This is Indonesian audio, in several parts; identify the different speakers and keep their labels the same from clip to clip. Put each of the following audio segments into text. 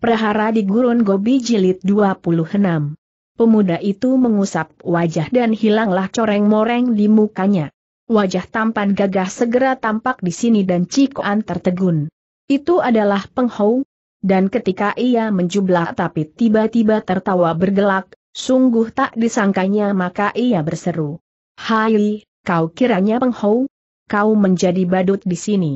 Speaker 1: Prahara di Gurun Gobi Jilid 26. Pemuda itu mengusap wajah dan hilanglah coreng-moreng di mukanya. Wajah tampan gagah segera tampak di sini dan Cikoan tertegun. Itu adalah Penghau. Dan ketika ia menjublah tapi tiba-tiba tertawa bergelak, sungguh tak disangkanya maka ia berseru. Hai, kau kiranya Penghau? Kau menjadi badut di sini.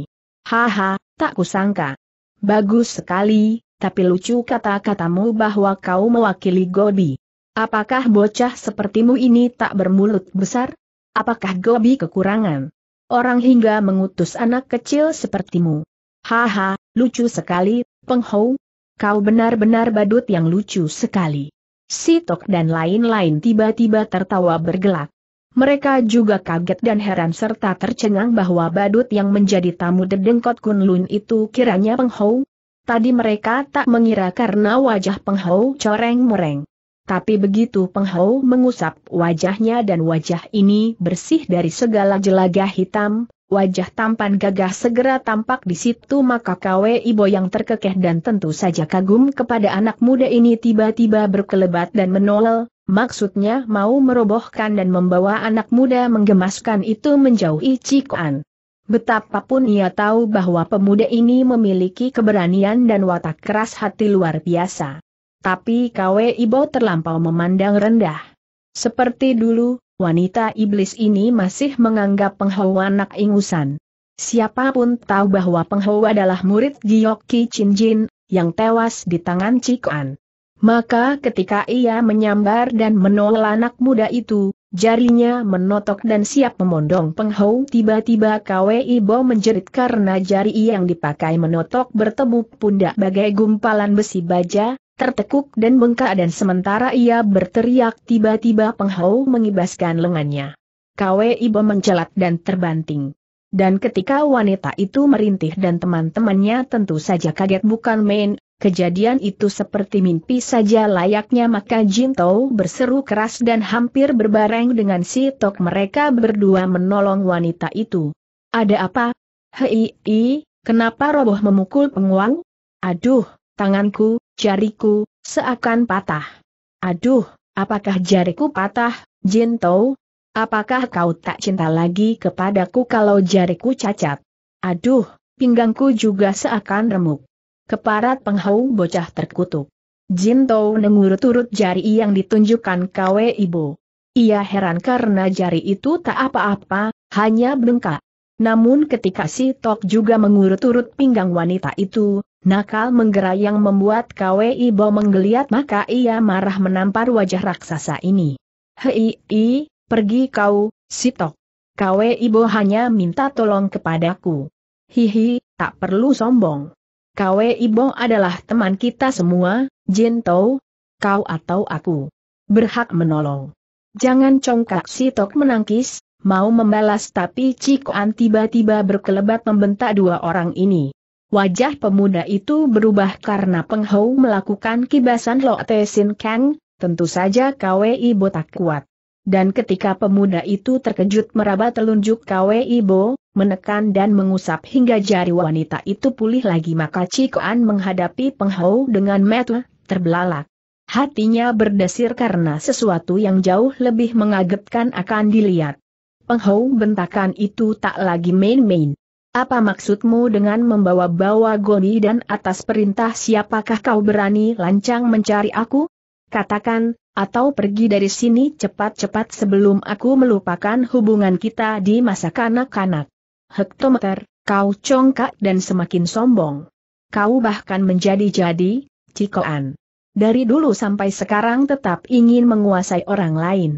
Speaker 1: Haha, tak kusangka. Bagus sekali, tapi lucu kata-katamu bahwa kau mewakili Gobi. Apakah bocah sepertimu ini tak bermulut besar? Apakah Gobi kekurangan? Orang hingga mengutus anak kecil sepertimu. Haha, lucu sekali, Penghou. Kau benar-benar badut yang lucu sekali. Sitok dan lain-lain tiba-tiba tertawa bergelak. Mereka juga kaget dan heran serta tercengang bahwa badut yang menjadi tamu Dedengkot Kunlun itu kiranya Penghou, Tadi mereka tak mengira karena wajah penghau coreng-mereng. Tapi begitu penghau mengusap wajahnya dan wajah ini bersih dari segala jelaga hitam, wajah tampan gagah segera tampak di situ maka Kwe Ibo yang terkekeh dan tentu saja kagum kepada anak muda ini tiba-tiba berkelebat dan menolol, maksudnya mau merobohkan dan membawa anak muda menggemaskan itu menjauhi Cikuan. Betapapun ia tahu bahwa pemuda ini memiliki keberanian dan watak keras hati luar biasa. Tapi KW Ibo terlampau memandang rendah. Seperti dulu, wanita iblis ini masih menganggap penghawa anak ingusan. Siapapun tahu bahwa penghawa adalah murid Giyoki Chinjin yang tewas di tangan Cikuan. Maka ketika ia menyambar dan menolak anak muda itu, Jarinya menotok dan siap memondong Penghau tiba-tiba KWI Bo menjerit karena jari yang dipakai menotok bertemu pundak bagai gumpalan besi baja, tertekuk dan bengkak dan sementara ia berteriak tiba-tiba Penghau mengibaskan lengannya. KWI Bo mencelat dan terbanting. Dan ketika wanita itu merintih dan teman-temannya tentu saja kaget bukan main, Kejadian itu seperti mimpi saja layaknya maka Jintou berseru keras dan hampir berbareng dengan si Tok mereka berdua menolong wanita itu. Ada apa? Hei, i, kenapa roboh memukul penguang? Aduh, tanganku, jariku, seakan patah. Aduh, apakah jariku patah, Jintou? Apakah kau tak cinta lagi kepadaku kalau jariku cacat? Aduh, pinggangku juga seakan remuk keparat penghau bocah terkutuk. Jin Tou mengurut-urut jari yang ditunjukkan Kwe Ibu. Ia heran karena jari itu tak apa-apa, hanya bengkak. Namun ketika si Tok juga mengurut-urut pinggang wanita itu, nakal menggerai yang membuat Kwe Ibu menggeliat maka ia marah menampar wajah raksasa ini. Hei, i, pergi kau, si Tok. Kwe Ibu hanya minta tolong kepadaku. Hihi, tak perlu sombong. Kwe Ibo adalah teman kita semua, Jin Tou, kau atau aku. Berhak menolong. Jangan congkak si tok menangkis, mau membalas tapi Cikoan tiba-tiba berkelebat membentak dua orang ini. Wajah pemuda itu berubah karena Penghou melakukan kibasan Lo Te Sin Kang, tentu saja Kwe Ibo tak kuat. Dan ketika pemuda itu terkejut meraba telunjuk Kwe Ibo, menekan dan mengusap hingga jari wanita itu pulih lagi maka Cikoan menghadapi Penghau dengan metu, terbelalak. Hatinya berdesir karena sesuatu yang jauh lebih mengagetkan akan dilihat. Penghau bentakan itu tak lagi main-main. Apa maksudmu dengan membawa-bawa Goni dan atas perintah siapakah kau berani lancang mencari aku? Katakan, atau pergi dari sini cepat-cepat sebelum aku melupakan hubungan kita di masa kanak-kanak hektometer, kau congkak dan semakin sombong. Kau bahkan menjadi-jadi, cikoan. Dari dulu sampai sekarang tetap ingin menguasai orang lain.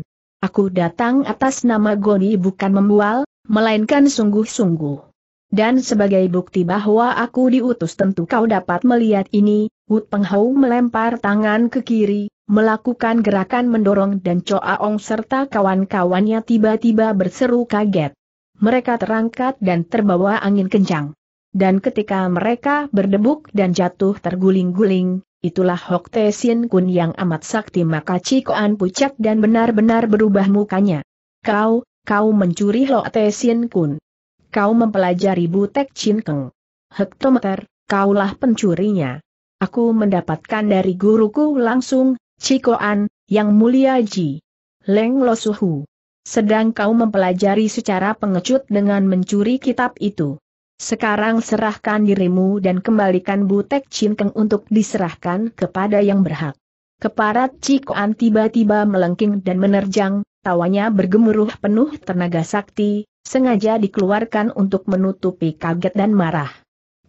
Speaker 1: Aku datang atas nama Goni bukan membual, melainkan sungguh-sungguh. Dan sebagai bukti bahwa aku diutus tentu kau dapat melihat ini, Wu Penghao melempar tangan ke kiri, melakukan gerakan mendorong dan Choa Ong serta kawan-kawannya tiba-tiba berseru kaget mereka terangkat dan terbawa angin kencang. Dan ketika mereka berdebuk dan jatuh terguling-guling, itulah Hok Te Sin Kun yang amat sakti maka Cikoan pucat dan benar-benar berubah mukanya. Kau, kau mencuri Hok Te Sin Kun. Kau mempelajari Butek Chin Keng. Hektometer, kaulah pencurinya. Aku mendapatkan dari guruku langsung, Cikoan, yang mulia Ji. Leng Losuhu. Sedang kau mempelajari secara pengecut dengan mencuri kitab itu. Sekarang serahkan dirimu dan kembalikan Butek Cinkeng untuk diserahkan kepada yang berhak. Keparat Cikoan tiba-tiba melengking dan menerjang, tawanya bergemuruh penuh tenaga sakti, sengaja dikeluarkan untuk menutupi kaget dan marah.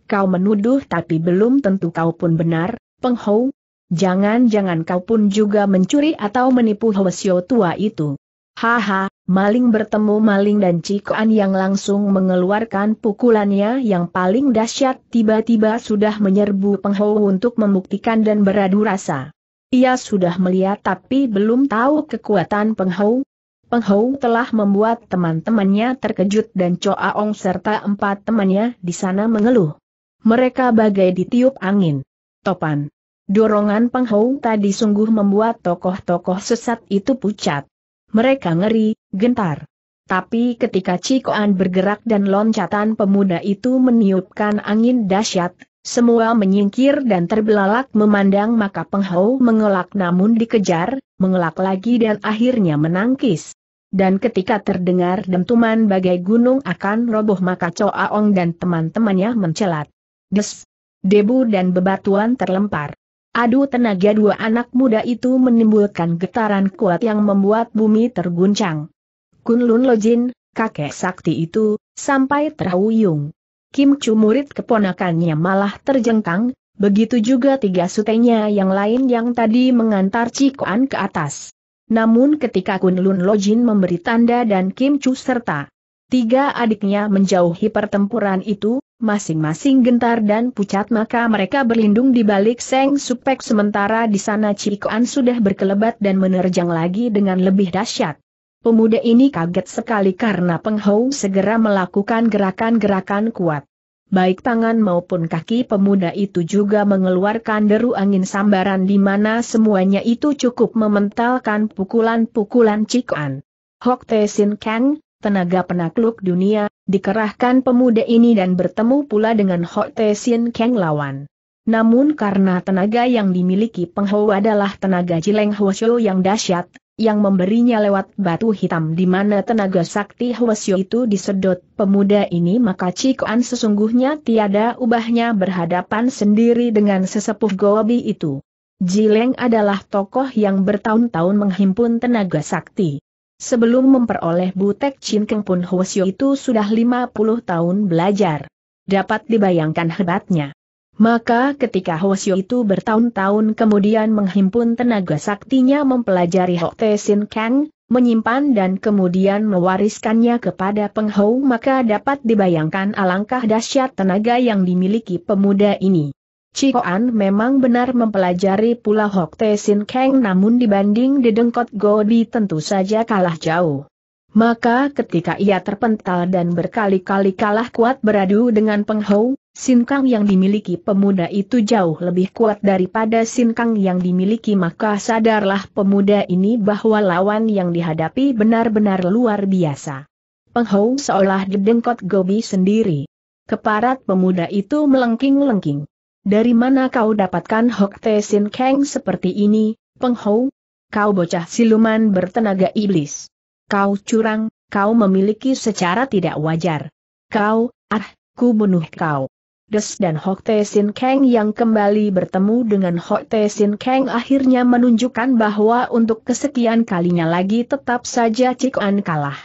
Speaker 1: Kau menuduh tapi belum tentu kau pun benar, Penghou. Jangan-jangan kau pun juga mencuri atau menipu Hwasyo tua itu. Haha, maling bertemu maling dan Cikoan yang langsung mengeluarkan pukulannya yang paling dahsyat tiba-tiba sudah menyerbu Penghou untuk membuktikan dan beradu rasa. Ia sudah melihat tapi belum tahu kekuatan Penghou. Penghou telah membuat teman-temannya terkejut dan Coa Ong serta empat temannya di sana mengeluh. Mereka bagai ditiup angin. Topan. Dorongan Penghou tadi sungguh membuat tokoh-tokoh sesat itu pucat mereka ngeri, gentar. Tapi ketika Cikoan bergerak dan loncatan pemuda itu meniupkan angin dahsyat, semua menyingkir dan terbelalak memandang maka penghau mengelak namun dikejar, mengelak lagi dan akhirnya menangkis. Dan ketika terdengar dentuman bagai gunung akan roboh maka Coaong dan teman-temannya mencelat. Des! Debu dan bebatuan terlempar. Adu tenaga dua anak muda itu menimbulkan getaran kuat yang membuat bumi terguncang. Kunlun Lojin, kakek sakti itu, sampai terhuyung. Kim Chu murid keponakannya malah terjengkang, begitu juga tiga sutenya yang lain yang tadi mengantar Cikoan ke atas. Namun ketika Kunlun Lojin memberi tanda dan Kim Chu serta tiga adiknya menjauhi pertempuran itu, Masing-masing gentar dan pucat maka mereka berlindung di balik seng supek sementara di sana Cikoan sudah berkelebat dan menerjang lagi dengan lebih dahsyat. Pemuda ini kaget sekali karena Hou segera melakukan gerakan-gerakan kuat. Baik tangan maupun kaki pemuda itu juga mengeluarkan deru angin sambaran di mana semuanya itu cukup mementalkan pukulan-pukulan Cikoan. Hok Te Kang, tenaga penakluk dunia, dikerahkan pemuda ini dan bertemu pula dengan Ho Te Sien Kang lawan. Namun karena tenaga yang dimiliki Peng Ho adalah tenaga Jileng Hwasyo yang dahsyat, yang memberinya lewat batu hitam di mana tenaga sakti Hwasyo itu disedot pemuda ini maka cikuan sesungguhnya tiada ubahnya berhadapan sendiri dengan sesepuh Gobi itu. Jileng adalah tokoh yang bertahun-tahun menghimpun tenaga sakti. Sebelum memperoleh Butek Cinkeng pun Hwasyo itu sudah 50 tahun belajar. Dapat dibayangkan hebatnya. Maka ketika Hwasyo itu bertahun-tahun kemudian menghimpun tenaga saktinya mempelajari Te Sin Kang, menyimpan dan kemudian mewariskannya kepada Peng Penghou maka dapat dibayangkan alangkah dahsyat tenaga yang dimiliki pemuda ini. Cikoan memang benar mempelajari pula Hok Te Sin Kang namun dibanding Dedengkot Gobi tentu saja kalah jauh. Maka ketika ia terpental dan berkali-kali kalah kuat beradu dengan Peng Hou, Sin Kang yang dimiliki pemuda itu jauh lebih kuat daripada Sin Kang yang dimiliki maka sadarlah pemuda ini bahwa lawan yang dihadapi benar-benar luar biasa. Peng Hou seolah didengkot Gobi sendiri. Keparat pemuda itu melengking-lengking. Dari mana kau dapatkan Hok Te Sin Kang seperti ini, Peng Hou? Kau bocah siluman bertenaga iblis. Kau curang, kau memiliki secara tidak wajar. Kau, ah, ku bunuh kau. Des dan Hok Te Sin Kang yang kembali bertemu dengan Hok Te Sin Kang akhirnya menunjukkan bahwa untuk kesekian kalinya lagi tetap saja Cik An kalah.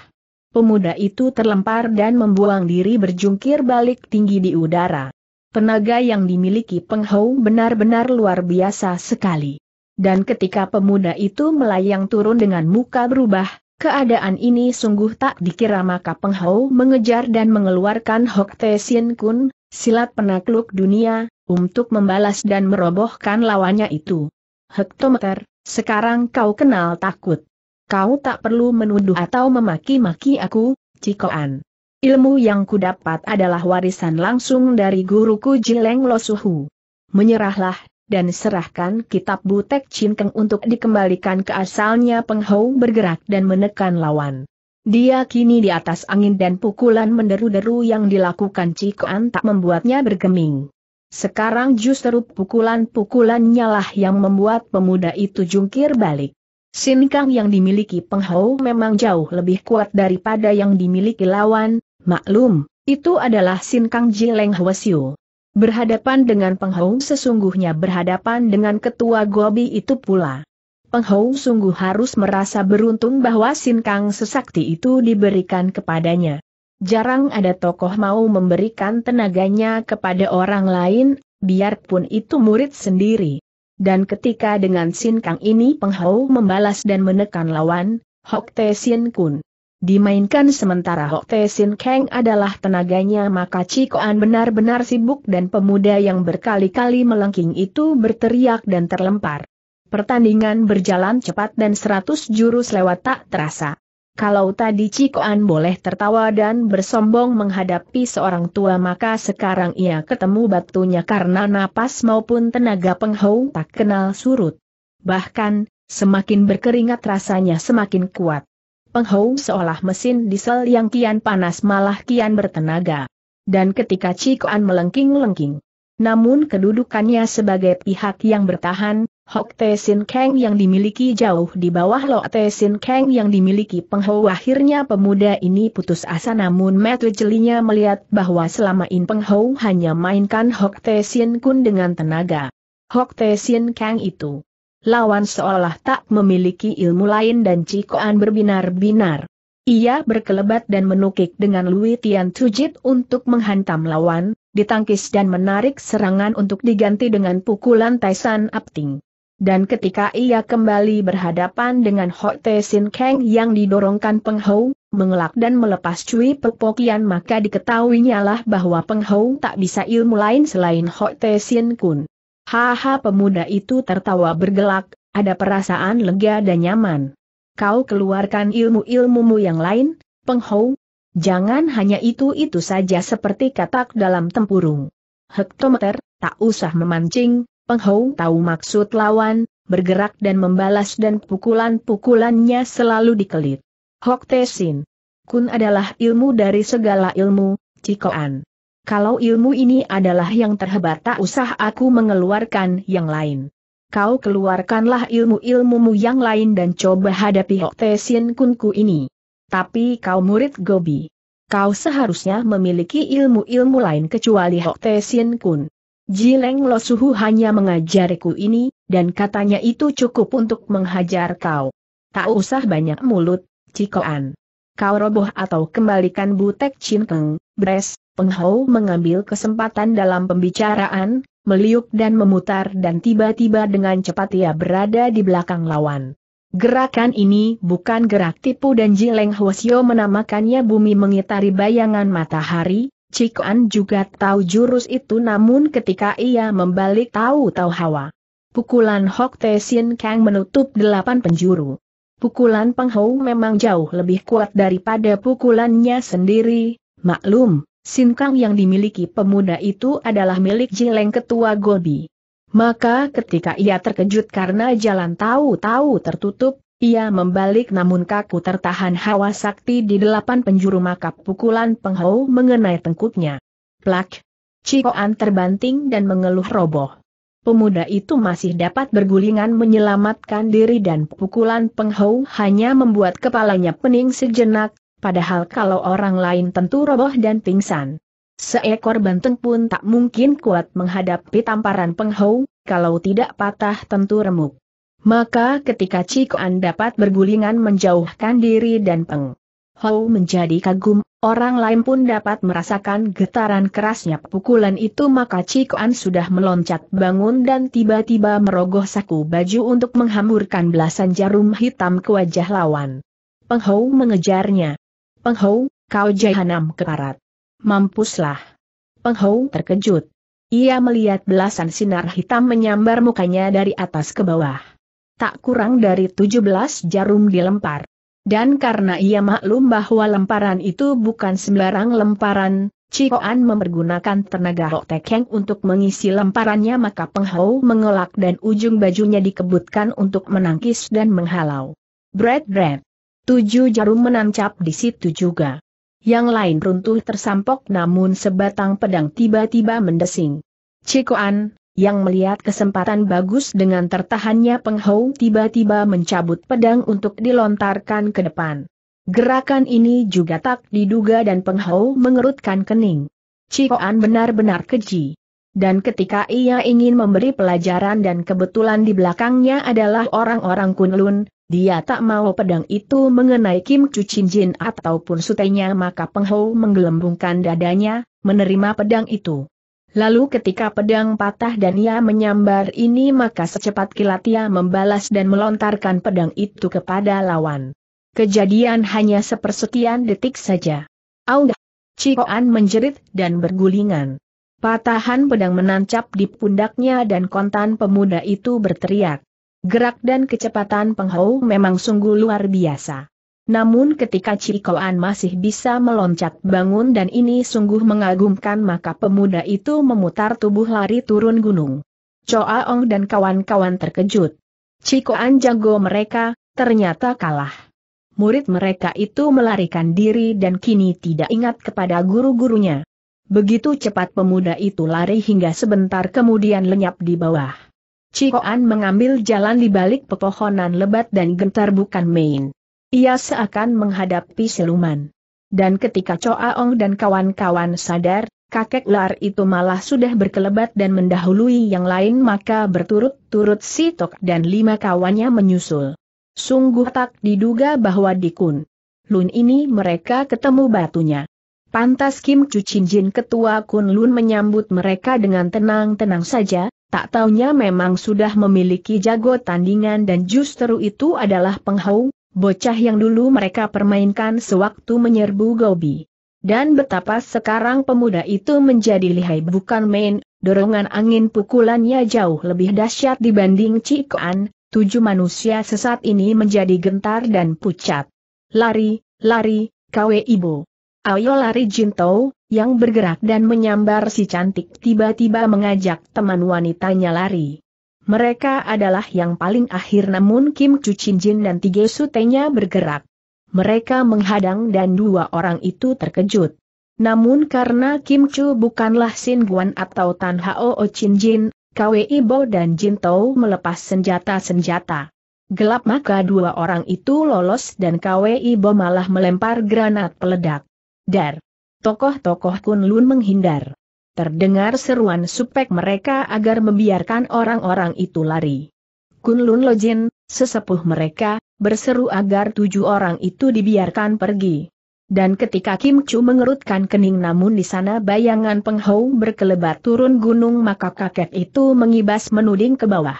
Speaker 1: Pemuda itu terlempar dan membuang diri berjungkir balik tinggi di udara tenaga yang dimiliki Peng Hou benar-benar luar biasa sekali. Dan ketika pemuda itu melayang turun dengan muka berubah, keadaan ini sungguh tak dikira maka Peng Hou mengejar dan mengeluarkan Hok Te Sien Kun, silat penakluk dunia, untuk membalas dan merobohkan lawannya itu. Hektometer, sekarang kau kenal takut. Kau tak perlu menuduh atau memaki-maki aku, Cikoan. Ilmu yang kudapat adalah warisan langsung dari guruku Jileng Losuhu. Menyerahlah, dan serahkan kitab Butek Cinkeng untuk dikembalikan ke asalnya Penghau bergerak dan menekan lawan. Dia kini di atas angin dan pukulan menderu-deru yang dilakukan Cikoan tak membuatnya bergeming. Sekarang justru pukulan-pukulannya lah yang membuat pemuda itu jungkir balik. Sinkang yang dimiliki Penghau memang jauh lebih kuat daripada yang dimiliki lawan, Maklum, itu adalah Sin Kang Jileng Hwasyu. Berhadapan dengan Penghou sesungguhnya berhadapan dengan ketua Gobi itu pula. Penghau sungguh harus merasa beruntung bahwa Sin Kang sesakti itu diberikan kepadanya. Jarang ada tokoh mau memberikan tenaganya kepada orang lain, biarpun itu murid sendiri. Dan ketika dengan Sin Kang ini Penghau membalas dan menekan lawan, Hok Te Sin Kun dimainkan sementara Hok Te Sin Kang adalah tenaganya maka Cikoan benar-benar sibuk dan pemuda yang berkali-kali melengking itu berteriak dan terlempar. Pertandingan berjalan cepat dan seratus jurus lewat tak terasa. Kalau tadi Cikoan boleh tertawa dan bersombong menghadapi seorang tua maka sekarang ia ketemu batunya karena napas maupun tenaga penghau tak kenal surut. Bahkan, semakin berkeringat rasanya semakin kuat. Penghou seolah mesin diesel yang kian panas malah kian bertenaga. Dan ketika Cikuan melengking-lengking. Namun kedudukannya sebagai pihak yang bertahan, Hok Te Sin Kang yang dimiliki jauh di bawah Lo Te Sin Kang yang dimiliki Penghou akhirnya pemuda ini putus asa namun metu jelinya melihat bahwa selama ini Penghou hanya mainkan Hok Te Sin Kun dengan tenaga. Hok Te Sin Kang itu lawan seolah tak memiliki ilmu lain dan Cikoan berbinar-binar. Ia berkelebat dan menukik dengan Lui Tian Tujit untuk menghantam lawan, ditangkis dan menarik serangan untuk diganti dengan pukulan Taisan Apting. Dan ketika ia kembali berhadapan dengan Ho Te Sin Kang yang didorongkan Peng Hou, mengelak dan melepas cui pepokian maka lah bahwa Peng Hou tak bisa ilmu lain selain Ho Te Sin Kun. Haha pemuda itu tertawa bergelak, ada perasaan lega dan nyaman. Kau keluarkan ilmu-ilmumu yang lain, penghou. Jangan hanya itu-itu saja seperti katak dalam tempurung. Hektometer, tak usah memancing, penghou tahu maksud lawan, bergerak dan membalas dan pukulan-pukulannya selalu dikelit. Hoktesin, Kun adalah ilmu dari segala ilmu, Cikoan. Kalau ilmu ini adalah yang terhebat tak usah aku mengeluarkan yang lain. Kau keluarkanlah ilmu-ilmumu yang lain dan coba hadapi Hoktesin kunku ini. Tapi kau murid Gobi. Kau seharusnya memiliki ilmu-ilmu lain kecuali Hoktesin kun. Jileng Losuhu hanya mengajariku ini, dan katanya itu cukup untuk menghajar kau. Tak usah banyak mulut, Cikoan kau roboh atau kembalikan butek cinteng, bres, penghau mengambil kesempatan dalam pembicaraan, meliuk dan memutar dan tiba-tiba dengan cepat ia berada di belakang lawan. Gerakan ini bukan gerak tipu dan Jileng Hwasyo menamakannya bumi mengitari bayangan matahari, Cikuan juga tahu jurus itu namun ketika ia membalik tahu-tahu hawa. Pukulan Hok Te Sin Kang menutup delapan penjuru. Pukulan Peng memang jauh lebih kuat daripada pukulannya sendiri, maklum, sinkang yang dimiliki pemuda itu adalah milik Jileng Ketua Gobi. Maka ketika ia terkejut karena jalan tahu-tahu tertutup, ia membalik namun kaku tertahan hawa sakti di delapan penjuru maka pukulan penghau mengenai tengkuknya. Plak! Cikoan terbanting dan mengeluh roboh pemuda itu masih dapat bergulingan menyelamatkan diri dan pukulan penghau hanya membuat kepalanya pening sejenak, padahal kalau orang lain tentu roboh dan pingsan. Seekor banteng pun tak mungkin kuat menghadapi tamparan penghau, kalau tidak patah tentu remuk. Maka ketika Cikoan dapat bergulingan menjauhkan diri dan peng Hou menjadi kagum, orang lain pun dapat merasakan getaran kerasnya pukulan itu maka Cikuan sudah meloncat bangun dan tiba-tiba merogoh saku baju untuk menghamburkan belasan jarum hitam ke wajah lawan. Penghou mengejarnya. Penghou, kau jahanam keparat. Mampuslah. Penghou terkejut. Ia melihat belasan sinar hitam menyambar mukanya dari atas ke bawah. Tak kurang dari 17 jarum dilempar. Dan karena ia maklum bahwa lemparan itu bukan sembarang lemparan, Cikoan mempergunakan tenaga Hok untuk mengisi lemparannya maka Penghau mengelak dan ujung bajunya dikebutkan untuk menangkis dan menghalau. Bread bread. Tujuh jarum menancap di situ juga. Yang lain runtuh tersampok namun sebatang pedang tiba-tiba mendesing. Cikoan, yang melihat kesempatan bagus dengan tertahannya Peng tiba-tiba mencabut pedang untuk dilontarkan ke depan. Gerakan ini juga tak diduga dan Peng mengerutkan kening. Cikoan benar-benar keji. Dan ketika ia ingin memberi pelajaran dan kebetulan di belakangnya adalah orang-orang Kunlun, dia tak mau pedang itu mengenai Kim Chu Chin Jin ataupun sutenya maka Peng menggelembungkan dadanya, menerima pedang itu. Lalu ketika pedang patah dan ia menyambar ini maka secepat kilat ia membalas dan melontarkan pedang itu kepada lawan. Kejadian hanya sepersekian detik saja. Aungah! Cikoan menjerit dan bergulingan. Patahan pedang menancap di pundaknya dan kontan pemuda itu berteriak. Gerak dan kecepatan penghau memang sungguh luar biasa. Namun ketika Cikoan masih bisa meloncat bangun dan ini sungguh mengagumkan maka pemuda itu memutar tubuh lari turun gunung. Choa Ong dan kawan-kawan terkejut. Cikoan jago mereka, ternyata kalah. Murid mereka itu melarikan diri dan kini tidak ingat kepada guru-gurunya. Begitu cepat pemuda itu lari hingga sebentar kemudian lenyap di bawah. Cikoan mengambil jalan di balik pepohonan lebat dan gentar bukan main. Ia seakan menghadapi siluman. Dan ketika Choa Ong dan kawan-kawan sadar, kakek Lar itu malah sudah berkelebat dan mendahului yang lain maka berturut-turut si Tok dan lima kawannya menyusul. Sungguh tak diduga bahwa di Kun Lun ini mereka ketemu batunya. Pantas Kim Cucin Jin ketua Kun Lun menyambut mereka dengan tenang-tenang saja, tak taunya memang sudah memiliki jago tandingan dan justru itu adalah penghau bocah yang dulu mereka permainkan sewaktu menyerbu Gobi. Dan betapa sekarang pemuda itu menjadi lihai bukan main, dorongan angin pukulannya jauh lebih dahsyat dibanding Cikoan, tujuh manusia sesat ini menjadi gentar dan pucat. Lari, lari, kawe ibu. Ayo lari Jinto, yang bergerak dan menyambar si cantik tiba-tiba mengajak teman wanitanya lari. Mereka adalah yang paling akhir namun Kim Chu Jin dan tiga Sutenya bergerak. Mereka menghadang dan dua orang itu terkejut. Namun karena Kim Chu bukanlah Sin Guan atau Tan Hao O Chin Jin, Kwe Ibo dan Jin Tou melepas senjata-senjata. Gelap maka dua orang itu lolos dan Kwe Ibo malah melempar granat peledak. Dar! Tokoh-tokoh Kun Lun menghindar. Terdengar seruan supek mereka agar membiarkan orang-orang itu lari. Kunlun Lojin, sesepuh mereka, berseru agar tujuh orang itu dibiarkan pergi. Dan ketika Kim Chu mengerutkan kening namun di sana bayangan penghau berkelebat turun gunung maka kakek itu mengibas menuding ke bawah.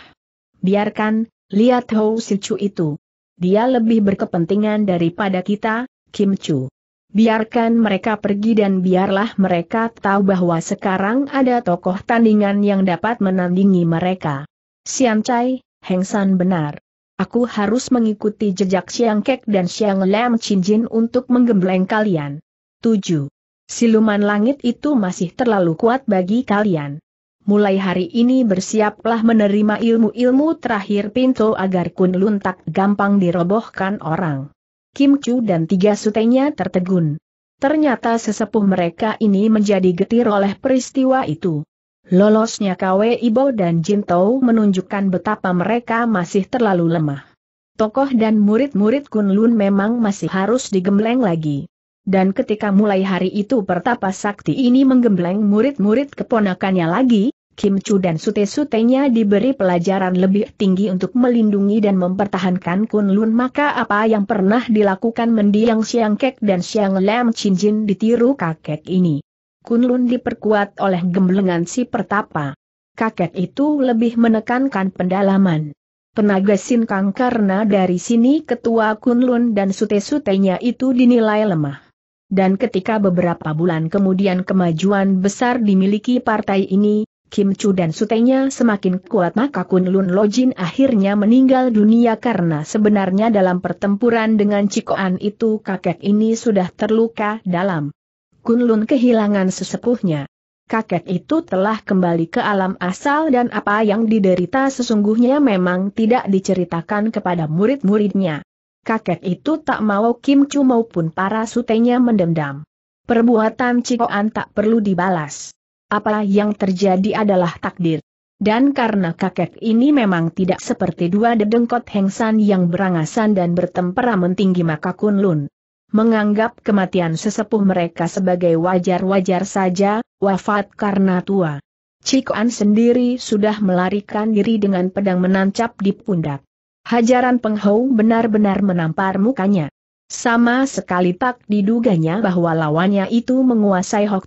Speaker 1: Biarkan, lihat Hou Si Chu itu. Dia lebih berkepentingan daripada kita, Kim Chu. Biarkan mereka pergi dan biarlah mereka tahu bahwa sekarang ada tokoh tandingan yang dapat menandingi mereka. Sian Cai, Heng San benar. Aku harus mengikuti jejak Siang Kek dan Siang Lam Jin untuk menggembleng kalian. 7. Siluman langit itu masih terlalu kuat bagi kalian. Mulai hari ini bersiaplah menerima ilmu-ilmu terakhir pintu agar Kun tak gampang dirobohkan orang. Kim Chu dan tiga sutenya tertegun. Ternyata sesepuh mereka ini menjadi getir oleh peristiwa itu. Lolosnya Kwe Ibo dan Jin Tou menunjukkan betapa mereka masih terlalu lemah. Tokoh dan murid-murid Kun Lun memang masih harus digembleng lagi. Dan ketika mulai hari itu Pertapa Sakti ini menggembleng murid-murid keponakannya lagi, Kim Chu dan sute-sutenya diberi pelajaran lebih tinggi untuk melindungi dan mempertahankan Kun Lun maka apa yang pernah dilakukan mendiang Siang Kek dan Siang Lam Chin Jin ditiru kakek ini. Kun Lun diperkuat oleh gemblengan si pertapa. Kakek itu lebih menekankan pendalaman. Tenaga Sin Kang karena dari sini ketua Kun Lun dan sute-sutenya itu dinilai lemah dan ketika beberapa bulan kemudian kemajuan besar dimiliki partai ini, Kim Chu dan sutenya semakin kuat maka Kun Lun Lojin akhirnya meninggal dunia karena sebenarnya dalam pertempuran dengan Cikoan itu kakek ini sudah terluka dalam. Kun Lun kehilangan sesepuhnya. Kakek itu telah kembali ke alam asal dan apa yang diderita sesungguhnya memang tidak diceritakan kepada murid-muridnya. Kakek itu tak mau Kim Chu maupun para sutenya mendendam. Perbuatan Cikoan tak perlu dibalas. Apa yang terjadi adalah takdir. Dan karena kakek ini memang tidak seperti dua dedengkot hengsan yang berangasan dan bertemperamen tinggi maka Kunlun menganggap kematian sesepuh mereka sebagai wajar-wajar saja, wafat karena tua. Cikuan sendiri sudah melarikan diri dengan pedang menancap di pundak. Hajaran penghau benar-benar menampar mukanya. Sama sekali tak diduganya bahwa lawannya itu menguasai Hok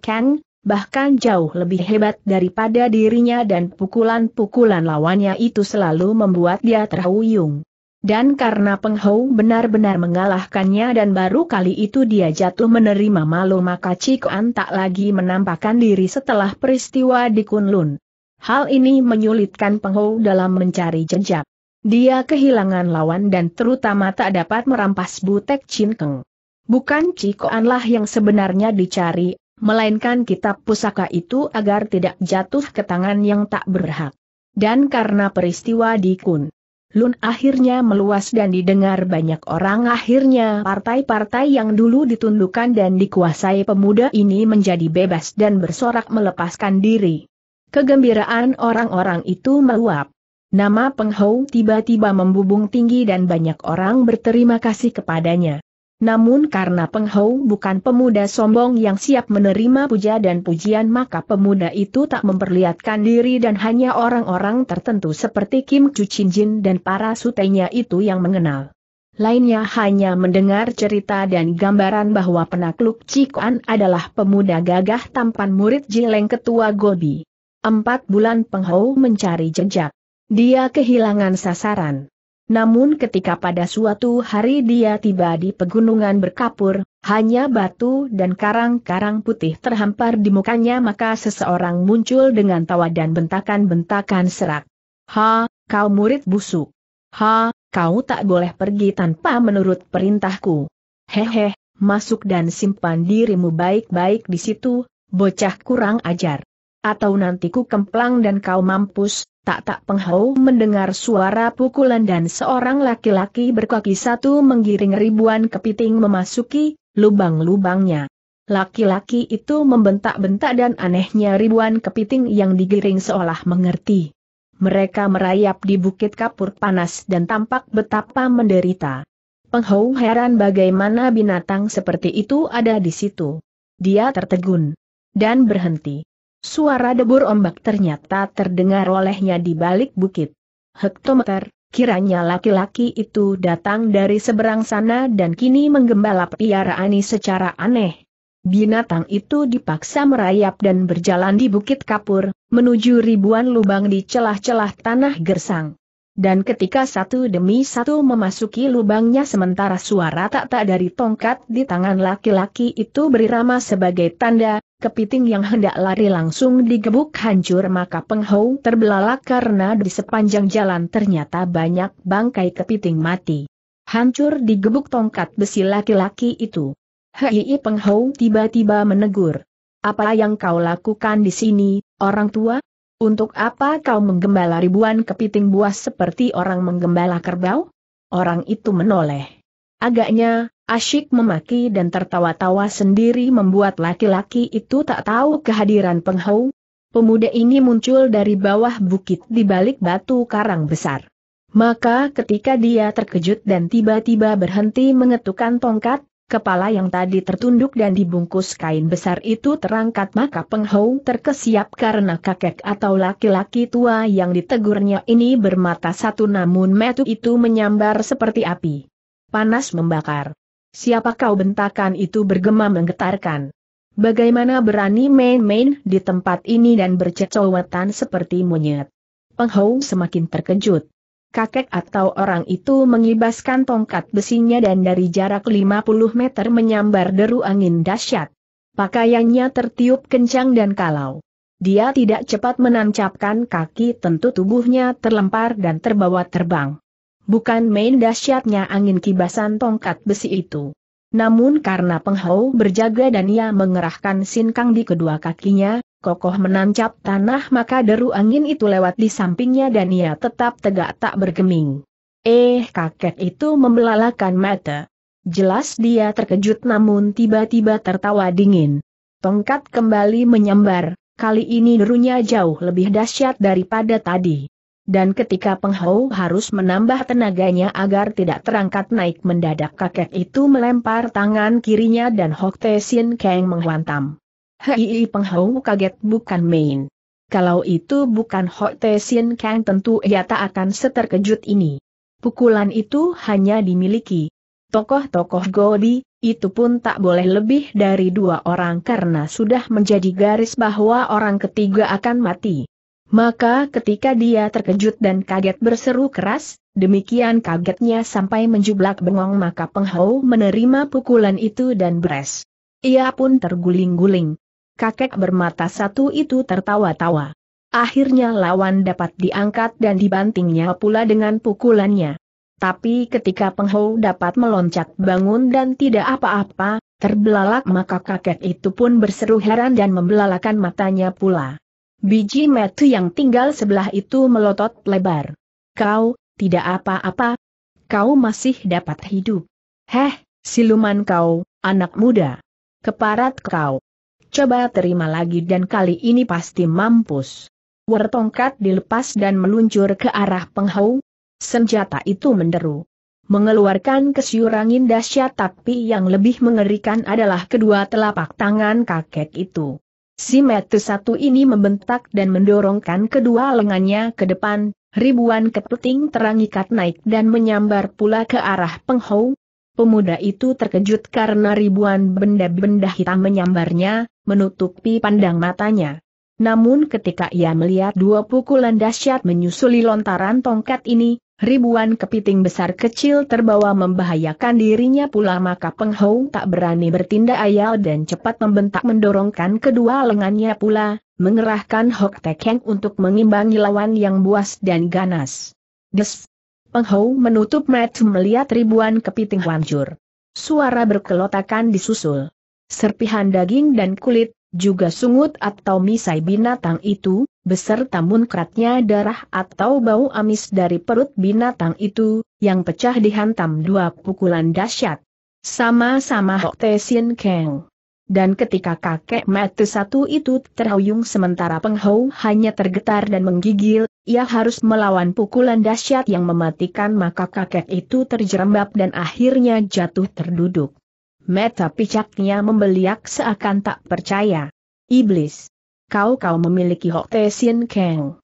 Speaker 1: Kang, bahkan jauh lebih hebat daripada dirinya dan pukulan-pukulan lawannya itu selalu membuat dia terhuyung. Dan karena Peng Hou benar-benar mengalahkannya dan baru kali itu dia jatuh menerima malu maka Cikuan tak lagi menampakkan diri setelah peristiwa di Kunlun. Hal ini menyulitkan Peng Hou dalam mencari jejak. Dia kehilangan lawan dan terutama tak dapat merampas Butek Chin Keng. Bukan Cikoanlah yang sebenarnya dicari, melainkan kitab pusaka itu agar tidak jatuh ke tangan yang tak berhak. Dan karena peristiwa di Kun Lun akhirnya meluas dan didengar banyak orang akhirnya partai-partai yang dulu ditundukkan dan dikuasai pemuda ini menjadi bebas dan bersorak melepaskan diri. Kegembiraan orang-orang itu meluap. Nama Penghou tiba-tiba membubung tinggi dan banyak orang berterima kasih kepadanya. Namun karena Peng Hou bukan pemuda sombong yang siap menerima puja dan pujian maka pemuda itu tak memperlihatkan diri dan hanya orang-orang tertentu seperti Kim Chu Chin Jin dan para sutenya itu yang mengenal. Lainnya hanya mendengar cerita dan gambaran bahwa penakluk Cikuan adalah pemuda gagah tampan murid Jileng Ketua Gobi. Empat bulan Peng Hou mencari jejak. Dia kehilangan sasaran. Namun ketika pada suatu hari dia tiba di pegunungan berkapur, hanya batu dan karang-karang putih terhampar di mukanya maka seseorang muncul dengan tawa dan bentakan-bentakan serak. Ha, kau murid busuk. Ha, kau tak boleh pergi tanpa menurut perintahku. Hehe, masuk dan simpan dirimu baik-baik di situ, bocah kurang ajar. Atau nanti ku kemplang dan kau mampus, Tak-tak penghau mendengar suara pukulan dan seorang laki-laki berkaki satu menggiring ribuan kepiting memasuki lubang-lubangnya. Laki-laki itu membentak-bentak dan anehnya ribuan kepiting yang digiring seolah mengerti. Mereka merayap di bukit kapur panas dan tampak betapa menderita. Penghau heran bagaimana binatang seperti itu ada di situ. Dia tertegun. Dan berhenti. Suara debur ombak ternyata terdengar olehnya di balik bukit. Hektometer, kiranya laki-laki itu datang dari seberang sana dan kini menggembala piaraani secara aneh. Binatang itu dipaksa merayap dan berjalan di bukit kapur, menuju ribuan lubang di celah-celah tanah gersang. Dan ketika satu demi satu memasuki lubangnya sementara suara tak tak dari tongkat di tangan laki-laki itu berirama sebagai tanda, kepiting yang hendak lari langsung digebuk hancur maka Penghau terbelalak karena di sepanjang jalan ternyata banyak bangkai kepiting mati. Hancur digebuk tongkat besi laki-laki itu. Hei Penghau tiba-tiba menegur. Apa yang kau lakukan di sini, orang tua? Untuk apa kau menggembala ribuan kepiting buas seperti orang menggembala kerbau? Orang itu menoleh. Agaknya, Asyik memaki dan tertawa-tawa sendiri membuat laki-laki itu tak tahu kehadiran penghau. Pemuda ini muncul dari bawah bukit di balik batu karang besar. Maka ketika dia terkejut dan tiba-tiba berhenti mengetukkan tongkat, Kepala yang tadi tertunduk dan dibungkus kain besar itu terangkat maka penghau terkesiap karena kakek atau laki-laki tua yang ditegurnya ini bermata satu namun metu itu menyambar seperti api. Panas membakar. Siapa kau bentakan itu bergema menggetarkan. Bagaimana berani main-main di tempat ini dan bercecowetan seperti monyet? Penghou semakin terkejut. Kakek atau orang itu mengibaskan tongkat besinya dan dari jarak 50 meter menyambar deru angin dahsyat. Pakaiannya tertiup kencang dan kalau dia tidak cepat menancapkan kaki tentu tubuhnya terlempar dan terbawa terbang bukan main dahsyatnya angin kibasan tongkat besi itu. Namun karena penghau berjaga dan ia mengerahkan sinkang di kedua kakinya, kokoh menancap tanah maka deru angin itu lewat di sampingnya dan ia tetap tegak tak bergeming. Eh kakek itu membelalakan mata. Jelas dia terkejut namun tiba-tiba tertawa dingin. Tongkat kembali menyambar, kali ini derunya jauh lebih dahsyat daripada tadi. Dan ketika penghau harus menambah tenaganya agar tidak terangkat naik mendadak kakek itu melempar tangan kirinya dan Hok Te Sin Kang menghantam. Hei penghau kaget bukan main. Kalau itu bukan Hok Te Sin Kang tentu ia tak akan seterkejut ini. Pukulan itu hanya dimiliki tokoh-tokoh Godi, itu pun tak boleh lebih dari dua orang karena sudah menjadi garis bahwa orang ketiga akan mati. Maka ketika dia terkejut dan kaget berseru keras, demikian kagetnya sampai menjublak bengong maka penghau menerima pukulan itu dan beres. Ia pun terguling-guling. Kakek bermata satu itu tertawa-tawa. Akhirnya lawan dapat diangkat dan dibantingnya pula dengan pukulannya. Tapi ketika penghau dapat meloncat bangun dan tidak apa-apa, terbelalak maka kakek itu pun berseru heran dan membelalakan matanya pula. Biji metu yang tinggal sebelah itu melotot lebar. Kau, tidak apa-apa. Kau masih dapat hidup. Heh, siluman kau, anak muda. Keparat kau. Coba terima lagi dan kali ini pasti mampus. Wortongkat dilepas dan meluncur ke arah penghau. Senjata itu menderu mengeluarkan kesyurangin dahsyat tapi yang lebih mengerikan adalah kedua telapak tangan kakek itu. Si metu satu ini membentak dan mendorongkan kedua lengannya ke depan, ribuan kepeting terangikat naik dan menyambar pula ke arah penghou. Pemuda itu terkejut karena ribuan benda-benda hitam menyambarnya, menutupi pandang matanya. Namun ketika ia melihat dua pukulan dahsyat menyusuli lontaran tongkat ini, ribuan kepiting besar kecil terbawa membahayakan dirinya pula maka Peng tak berani bertindak ayal dan cepat membentak mendorongkan kedua lengannya pula, mengerahkan Hok Tekeng untuk mengimbangi lawan yang buas dan ganas. Des! Peng menutup mata melihat ribuan kepiting hancur. Suara berkelotakan disusul. Serpihan daging dan kulit, juga sungut atau misai binatang itu, beserta munkratnya darah atau bau amis dari perut binatang itu, yang pecah dihantam dua pukulan dahsyat. Sama-sama Hok Tesin Kang. Dan ketika kakek mati satu itu terhuyung sementara penghau hanya tergetar dan menggigil, ia harus melawan pukulan dahsyat yang mematikan maka kakek itu terjerembab dan akhirnya jatuh terduduk. Mata picaknya membeliak seakan tak percaya. Iblis kau-kau memiliki Hok Te Sien Kang.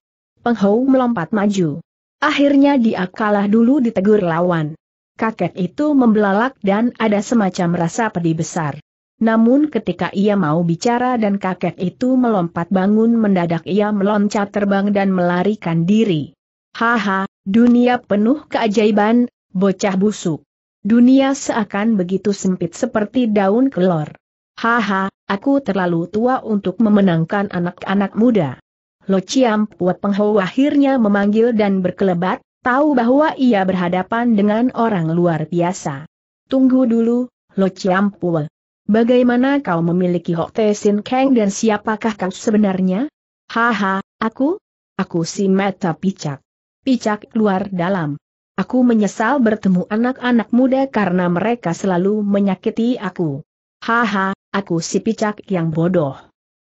Speaker 1: Hou melompat maju. Akhirnya dia kalah dulu ditegur lawan. Kakek itu membelalak dan ada semacam rasa pedih besar. Namun ketika ia mau bicara dan kakek itu melompat bangun mendadak ia meloncat terbang dan melarikan diri. Haha, dunia penuh keajaiban, bocah busuk. Dunia seakan begitu sempit seperti daun kelor. Haha, Aku terlalu tua untuk memenangkan anak-anak muda. Lo Chiam Puat akhirnya memanggil dan berkelebat, tahu bahwa ia berhadapan dengan orang luar biasa. Tunggu dulu, Lo Chiam Puat. Bagaimana kau memiliki Hok Te Sin Kang dan siapakah kau sebenarnya? Haha, aku? Aku si Meta Picak. Picak luar dalam. Aku menyesal bertemu anak-anak muda karena mereka selalu menyakiti aku. Haha, aku si picak yang bodoh.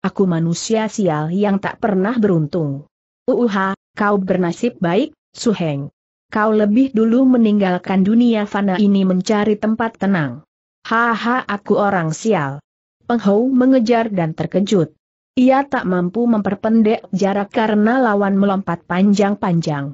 Speaker 1: Aku manusia sial yang tak pernah beruntung. Uuha, kau bernasib baik, Suheng. Kau lebih dulu meninggalkan dunia fana ini mencari tempat tenang. Haha aku orang sial. Penghou mengejar dan terkejut. Ia tak mampu memperpendek jarak karena lawan melompat panjang-panjang.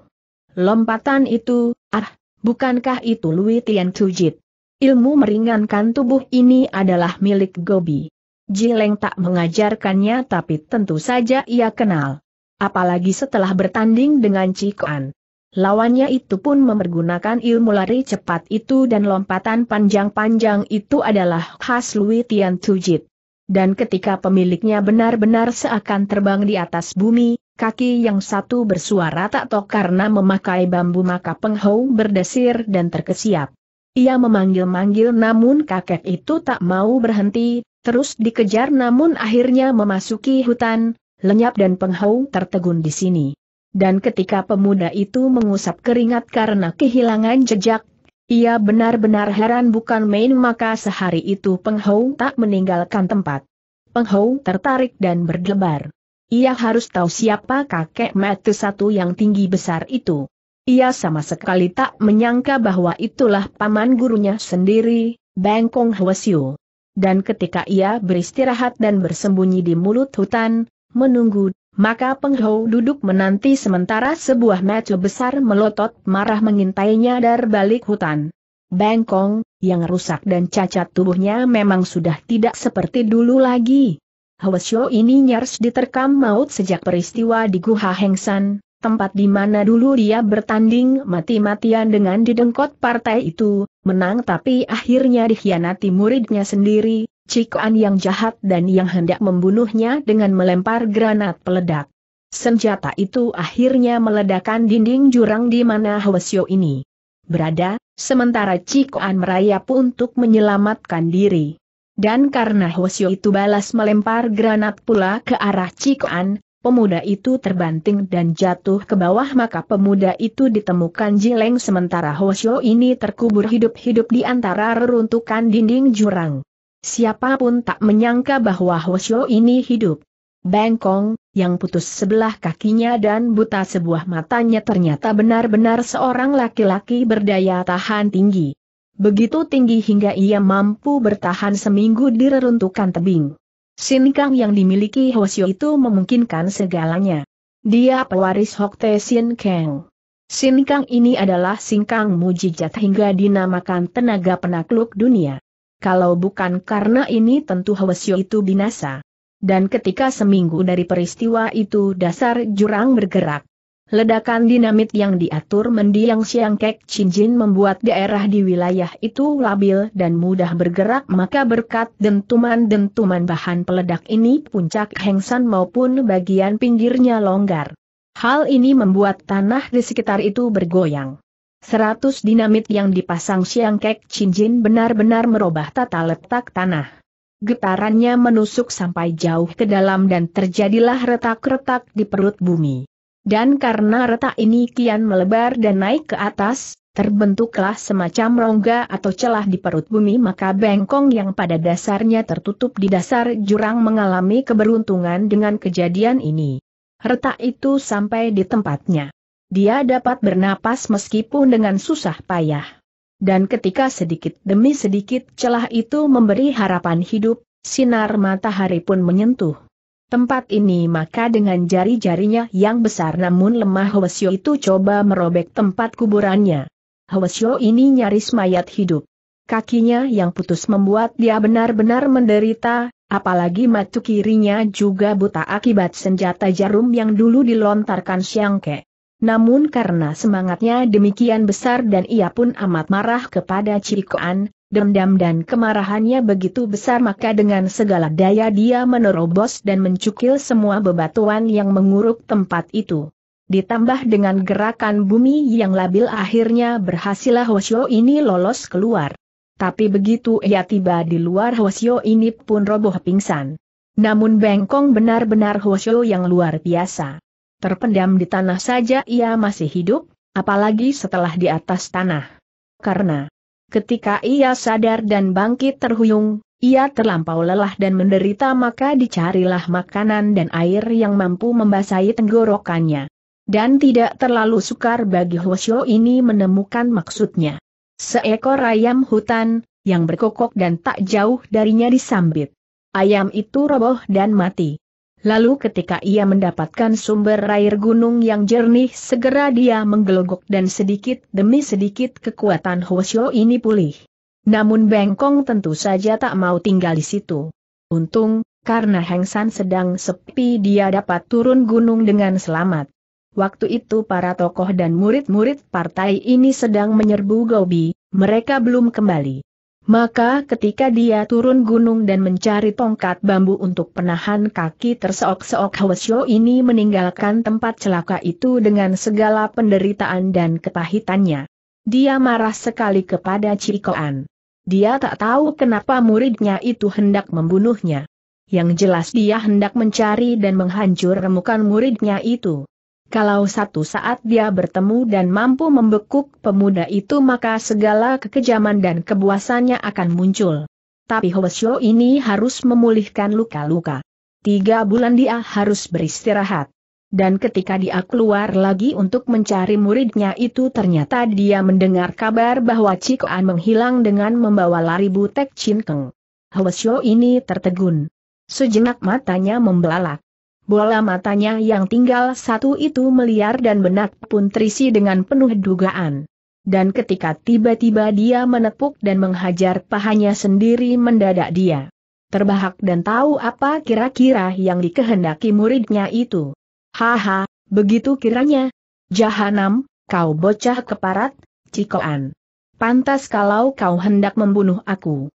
Speaker 1: Lompatan itu, ah, bukankah itu Lui Tian Jit? Ilmu meringankan tubuh ini adalah milik Gobi. Jileng tak mengajarkannya tapi tentu saja ia kenal. Apalagi setelah bertanding dengan Cikoan. Lawannya itu pun mempergunakan ilmu lari cepat itu dan lompatan panjang-panjang itu adalah khas Lui Tian Tujit. Dan ketika pemiliknya benar-benar seakan terbang di atas bumi, Kaki yang satu bersuara tak tok karena memakai bambu maka penghau berdesir dan terkesiap. Ia memanggil-manggil namun kakek itu tak mau berhenti, terus dikejar namun akhirnya memasuki hutan, lenyap dan penghau tertegun di sini. Dan ketika pemuda itu mengusap keringat karena kehilangan jejak, ia benar-benar heran bukan main maka sehari itu penghau tak meninggalkan tempat. Penghau tertarik dan berdebar. Ia harus tahu siapa kakek metu satu yang tinggi besar itu. Ia sama sekali tak menyangka bahwa itulah paman gurunya sendiri, Bengkong Hwasyu. Dan ketika ia beristirahat dan bersembunyi di mulut hutan, menunggu, maka Penghou duduk menanti sementara sebuah mata besar melotot marah mengintainya dari balik hutan. Bengkong, yang rusak dan cacat tubuhnya memang sudah tidak seperti dulu lagi. Hwasyo ini nyaris diterkam maut sejak peristiwa di Guha Hengsan, tempat di mana dulu dia bertanding mati-matian dengan didengkot partai itu, menang tapi akhirnya dikhianati muridnya sendiri, Cikuan yang jahat dan yang hendak membunuhnya dengan melempar granat peledak. Senjata itu akhirnya meledakkan dinding jurang di mana Hwasyo ini berada, sementara Cikuan merayap untuk menyelamatkan diri. Dan karena Hwasyo itu balas melempar granat pula ke arah Cikuan, pemuda itu terbanting dan jatuh ke bawah maka pemuda itu ditemukan Jileng sementara Hoshio ini terkubur hidup-hidup di antara reruntukan dinding jurang. Siapapun tak menyangka bahwa Hoshio ini hidup. Bengkong, yang putus sebelah kakinya dan buta sebuah matanya ternyata benar-benar seorang laki-laki berdaya tahan tinggi. Begitu tinggi hingga ia mampu bertahan seminggu di reruntukan tebing. Sinkang yang dimiliki Hwasyo itu memungkinkan segalanya. Dia pewaris Hokte Sin Kang. Sinkang ini adalah singkang mujijat hingga dinamakan tenaga penakluk dunia. Kalau bukan karena ini tentu Hwasyo itu binasa. Dan ketika seminggu dari peristiwa itu dasar jurang bergerak. Ledakan dinamit yang diatur mendiang Siang Kek Jin membuat daerah di wilayah itu labil dan mudah bergerak maka berkat dentuman-dentuman bahan peledak ini puncak hengsan maupun bagian pinggirnya longgar. Hal ini membuat tanah di sekitar itu bergoyang. Seratus dinamit yang dipasang Siang Kek Jin benar-benar merubah tata letak tanah. Getarannya menusuk sampai jauh ke dalam dan terjadilah retak-retak di perut bumi. Dan karena retak ini kian melebar dan naik ke atas, terbentuklah semacam rongga atau celah di perut bumi maka bengkong yang pada dasarnya tertutup di dasar jurang mengalami keberuntungan dengan kejadian ini. Retak itu sampai di tempatnya. Dia dapat bernapas meskipun dengan susah payah. Dan ketika sedikit demi sedikit celah itu memberi harapan hidup, sinar matahari pun menyentuh tempat ini maka dengan jari-jarinya yang besar namun lemah Hwasyo itu coba merobek tempat kuburannya. Hwasyo ini nyaris mayat hidup. Kakinya yang putus membuat dia benar-benar menderita, apalagi matu kirinya juga buta akibat senjata jarum yang dulu dilontarkan Siangke. Namun karena semangatnya demikian besar dan ia pun amat marah kepada Cikoan, Dendam dan kemarahannya begitu besar maka dengan segala daya dia menerobos dan mencukil semua bebatuan yang menguruk tempat itu. Ditambah dengan gerakan bumi yang labil akhirnya berhasillah Hwasyo ini lolos keluar. Tapi begitu ia tiba di luar Hwasyo ini pun roboh pingsan. Namun bengkong benar-benar Hwasyo yang luar biasa. Terpendam di tanah saja ia masih hidup, apalagi setelah di atas tanah. Karena Ketika ia sadar dan bangkit terhuyung, ia terlampau lelah dan menderita maka dicarilah makanan dan air yang mampu membasahi tenggorokannya. Dan tidak terlalu sukar bagi Hosyo ini menemukan maksudnya. Seekor ayam hutan, yang berkokok dan tak jauh darinya disambit. Ayam itu roboh dan mati. Lalu ketika ia mendapatkan sumber air gunung yang jernih segera dia menggelogok dan sedikit demi sedikit kekuatan Hwasyo ini pulih. Namun Bengkong tentu saja tak mau tinggal di situ. Untung, karena San sedang sepi dia dapat turun gunung dengan selamat. Waktu itu para tokoh dan murid-murid partai ini sedang menyerbu Gobi, mereka belum kembali. Maka ketika dia turun gunung dan mencari tongkat bambu untuk penahan kaki terseok-seok Hwasyo ini meninggalkan tempat celaka itu dengan segala penderitaan dan kepahitannya. Dia marah sekali kepada Cikoan. Dia tak tahu kenapa muridnya itu hendak membunuhnya. Yang jelas dia hendak mencari dan menghancur remukan muridnya itu. Kalau satu saat dia bertemu dan mampu membekuk pemuda itu maka segala kekejaman dan kebuasannya akan muncul. Tapi Hoesyo ini harus memulihkan luka-luka. Tiga bulan dia harus beristirahat. Dan ketika dia keluar lagi untuk mencari muridnya itu ternyata dia mendengar kabar bahwa Cikoan menghilang dengan membawa lari Butek Chin Keng. Hoesyo ini tertegun. Sejenak matanya membelalak. Bola matanya yang tinggal satu itu meliar dan benak pun terisi dengan penuh dugaan. Dan ketika tiba-tiba dia menepuk dan menghajar pahanya sendiri mendadak dia terbahak dan tahu apa kira-kira yang dikehendaki muridnya itu. Haha, begitu kiranya. Jahanam, kau bocah keparat, cikoan. Pantas kalau kau hendak membunuh aku.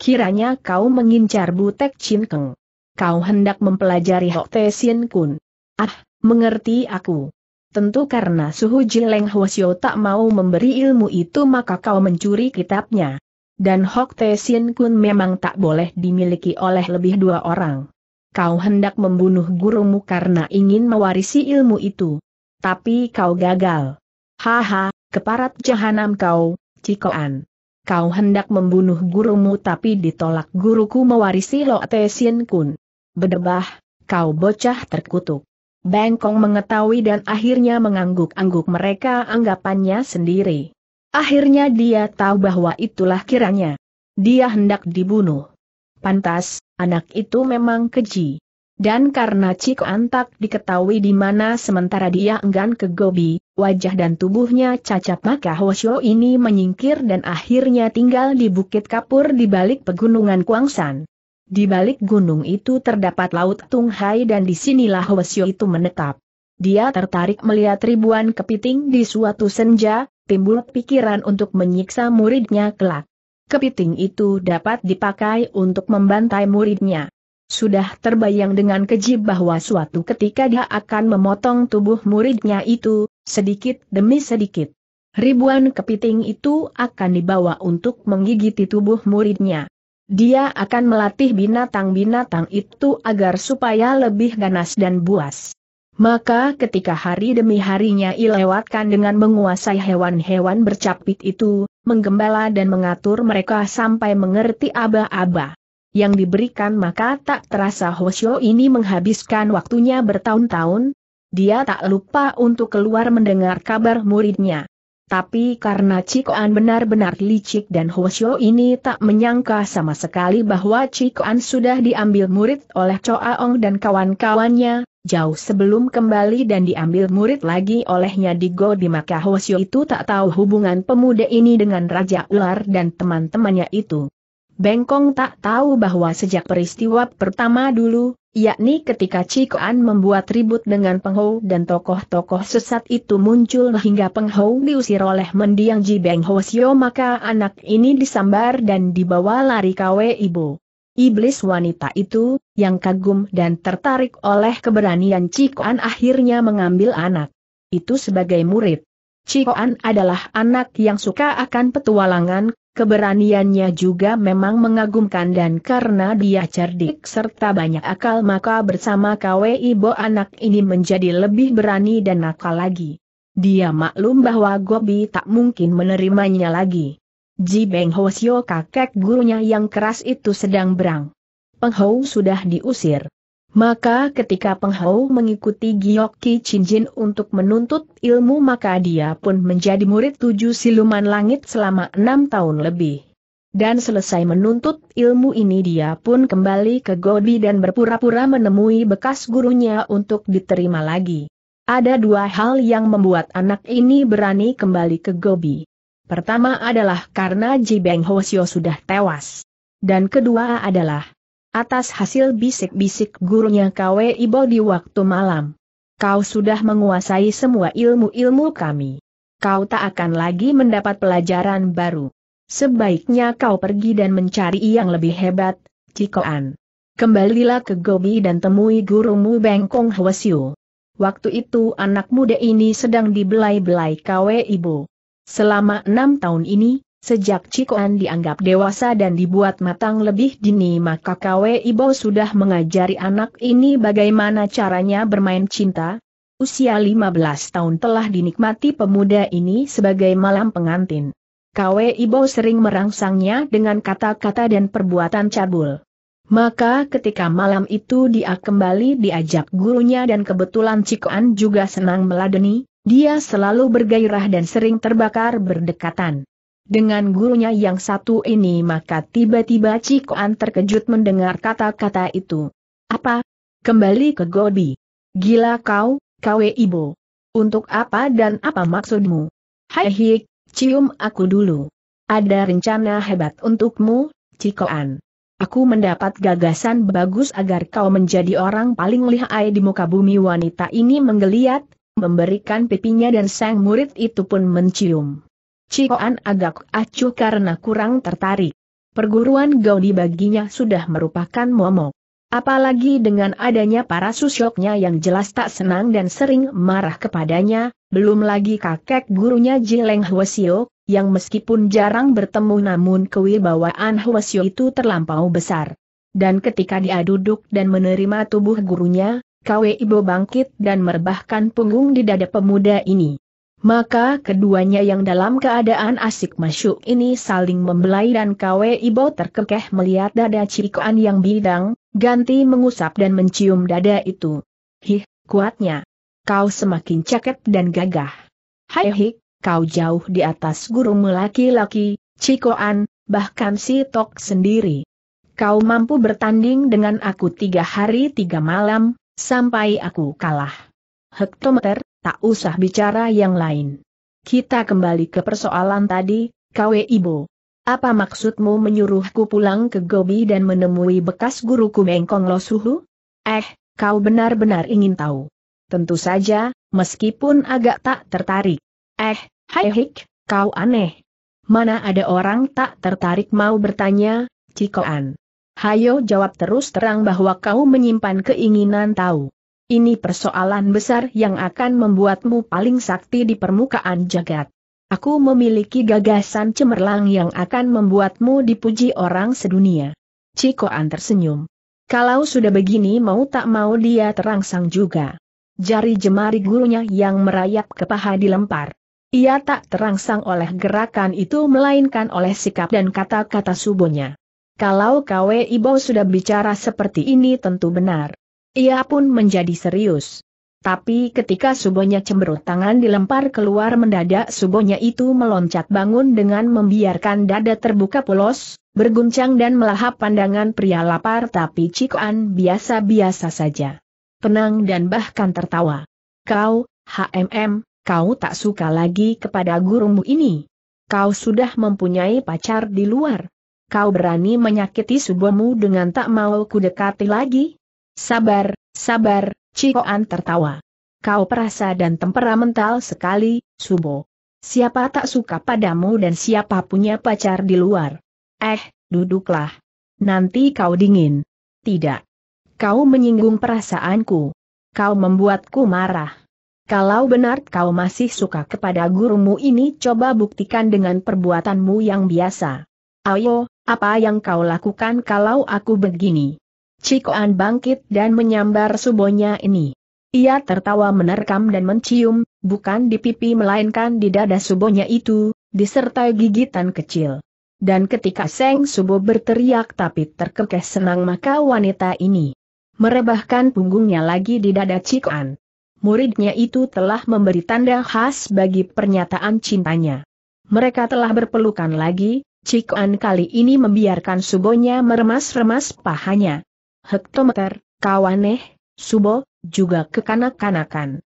Speaker 1: Kiranya kau mengincar Butek Cinkeng kau hendak mempelajari Hok Te Sien Kun. Ah, mengerti aku. Tentu karena suhu Jileng Hwasyo tak mau memberi ilmu itu maka kau mencuri kitabnya. Dan Hok Te Sien Kun memang tak boleh dimiliki oleh lebih dua orang. Kau hendak membunuh gurumu karena ingin mewarisi ilmu itu. Tapi kau gagal. Haha, keparat jahanam kau, Cikoan. Kau hendak membunuh gurumu tapi ditolak guruku mewarisi Hok Te Sien Kun. Bedebah, kau bocah terkutuk. Bengkong mengetahui dan akhirnya mengangguk-angguk mereka anggapannya sendiri. Akhirnya dia tahu bahwa itulah kiranya. Dia hendak dibunuh. Pantas, anak itu memang keji. Dan karena Cik Antak diketahui di mana sementara dia enggan ke Gobi, wajah dan tubuhnya cacat maka Hoshio ini menyingkir dan akhirnya tinggal di Bukit Kapur di balik pegunungan Kuangsan. Di balik gunung itu terdapat Laut Tunghai dan disinilah Hwasyo itu menetap. Dia tertarik melihat ribuan kepiting di suatu senja, timbul pikiran untuk menyiksa muridnya kelak. Kepiting itu dapat dipakai untuk membantai muridnya. Sudah terbayang dengan keji bahwa suatu ketika dia akan memotong tubuh muridnya itu, sedikit demi sedikit. Ribuan kepiting itu akan dibawa untuk menggigiti tubuh muridnya. Dia akan melatih binatang-binatang itu agar supaya lebih ganas dan buas. Maka ketika hari demi harinya ilewatkan dengan menguasai hewan-hewan bercapit itu, menggembala dan mengatur mereka sampai mengerti aba-aba. Yang diberikan maka tak terasa Hosyo ini menghabiskan waktunya bertahun-tahun, dia tak lupa untuk keluar mendengar kabar muridnya. Tapi karena Cikoan benar-benar licik dan Hwasyo ini tak menyangka sama sekali bahwa Cikoan sudah diambil murid oleh Choaong dan kawan-kawannya, jauh sebelum kembali dan diambil murid lagi olehnya di Godi maka Hwasyo itu tak tahu hubungan pemuda ini dengan Raja Ular dan teman-temannya itu. Bengkong tak tahu bahwa sejak peristiwa pertama dulu, yakni ketika Cikoan membuat ribut dengan Penghou dan tokoh-tokoh sesat itu muncul hingga Penghou diusir oleh mendiang Ji Beng Sio, maka anak ini disambar dan dibawa lari kawe ibu. Iblis wanita itu, yang kagum dan tertarik oleh keberanian Cikoan akhirnya mengambil anak itu sebagai murid. Cikoan adalah anak yang suka akan petualangan, Keberaniannya juga memang mengagumkan dan karena dia cerdik serta banyak akal maka bersama KWI Bo anak ini menjadi lebih berani dan nakal lagi. Dia maklum bahwa Gobi tak mungkin menerimanya lagi. Ji Beng Hosio kakek gurunya yang keras itu sedang berang. Penghou sudah diusir. Maka ketika Penghao mengikuti Giok Ki Chinjin untuk menuntut ilmu maka dia pun menjadi murid tujuh siluman langit selama enam tahun lebih. Dan selesai menuntut ilmu ini dia pun kembali ke Gobi dan berpura-pura menemui bekas gurunya untuk diterima lagi. Ada dua hal yang membuat anak ini berani kembali ke Gobi. Pertama adalah karena Ji Beng Hosio sudah tewas. Dan kedua adalah Atas hasil bisik-bisik gurunya Kwe Ibo di waktu malam. Kau sudah menguasai semua ilmu-ilmu kami. Kau tak akan lagi mendapat pelajaran baru. Sebaiknya kau pergi dan mencari yang lebih hebat, Cikoan. Kembalilah ke Gobi dan temui gurumu Bengkong Hwasyu. Waktu itu anak muda ini sedang dibelai-belai Kwe Ibo. Selama enam tahun ini, Sejak Cikoan dianggap dewasa dan dibuat matang lebih dini maka KW Ibo sudah mengajari anak ini bagaimana caranya bermain cinta. Usia 15 tahun telah dinikmati pemuda ini sebagai malam pengantin. KW Ibo sering merangsangnya dengan kata-kata dan perbuatan cabul. Maka ketika malam itu dia kembali diajak gurunya dan kebetulan Cikoan juga senang meladeni, dia selalu bergairah dan sering terbakar berdekatan dengan gurunya yang satu ini maka tiba-tiba Cikoan terkejut mendengar kata-kata itu. Apa? Kembali ke Gobi. Gila kau, Kawe ibu. Untuk apa dan apa maksudmu? Hai hik, cium aku dulu. Ada rencana hebat untukmu, Cikoan. Aku mendapat gagasan bagus agar kau menjadi orang paling lihai di muka bumi wanita ini menggeliat, memberikan pipinya dan sang murid itu pun mencium. Cikoan agak acuh karena kurang tertarik. Perguruan Gaudi baginya sudah merupakan momok. Apalagi dengan adanya para susyoknya yang jelas tak senang dan sering marah kepadanya, belum lagi kakek gurunya Jileng Huasio, yang meskipun jarang bertemu namun kewibawaan Huasio itu terlampau besar. Dan ketika dia duduk dan menerima tubuh gurunya, Kwe Ibo bangkit dan merebahkan punggung di dada pemuda ini. Maka keduanya yang dalam keadaan asik masuk ini saling membelai dan Kwe Ibo terkekeh melihat dada Cikoan yang bidang, ganti mengusap dan mencium dada itu. Hih, kuatnya. Kau semakin cakep dan gagah. Hai hik, kau jauh di atas guru laki-laki, Cikoan, bahkan si Tok sendiri. Kau mampu bertanding dengan aku tiga hari tiga malam, sampai aku kalah. Hektometer, Tak usah bicara yang lain. Kita kembali ke persoalan tadi, KW Ibo. Apa maksudmu menyuruhku pulang ke Gobi dan menemui bekas guruku Mengkong Losuhu? Eh, kau benar-benar ingin tahu. Tentu saja, meskipun agak tak tertarik. Eh, hai hik, kau aneh. Mana ada orang tak tertarik mau bertanya, Cikoan. Hayo jawab terus terang bahwa kau menyimpan keinginan tahu. Ini persoalan besar yang akan membuatmu paling sakti di permukaan jagat. Aku memiliki gagasan cemerlang yang akan membuatmu dipuji orang sedunia. Cikoan tersenyum. Kalau sudah begini mau tak mau dia terangsang juga. Jari jemari gurunya yang merayap ke paha dilempar. Ia tak terangsang oleh gerakan itu melainkan oleh sikap dan kata-kata subuhnya. Kalau Kwe Ibo sudah bicara seperti ini tentu benar. Ia pun menjadi serius. Tapi ketika subonya cemberut tangan dilempar keluar mendadak subonya itu meloncat bangun dengan membiarkan dada terbuka polos, berguncang dan melahap pandangan pria lapar tapi cikuan biasa-biasa saja. tenang dan bahkan tertawa. Kau, HMM, kau tak suka lagi kepada gurumu ini. Kau sudah mempunyai pacar di luar. Kau berani menyakiti subomu dengan tak mau kudekati lagi? Sabar, sabar, Cikoan tertawa. Kau perasa dan temperamental sekali, Subo. Siapa tak suka padamu dan siapa punya pacar di luar? Eh, duduklah. Nanti kau dingin. Tidak. Kau menyinggung perasaanku. Kau membuatku marah. Kalau benar kau masih suka kepada gurumu ini coba buktikan dengan perbuatanmu yang biasa. Ayo, apa yang kau lakukan kalau aku begini? Cikoan bangkit dan menyambar subonya ini. Ia tertawa menerkam dan mencium, bukan di pipi melainkan di dada subonya itu, disertai gigitan kecil. Dan ketika Seng Subo berteriak tapi terkekeh senang maka wanita ini merebahkan punggungnya lagi di dada Cikoan. Muridnya itu telah memberi tanda khas bagi pernyataan cintanya. Mereka telah berpelukan lagi, Cikoan kali ini membiarkan subonya meremas-remas pahanya hektometer, kawaneh, subo, juga kekanak-kanakan.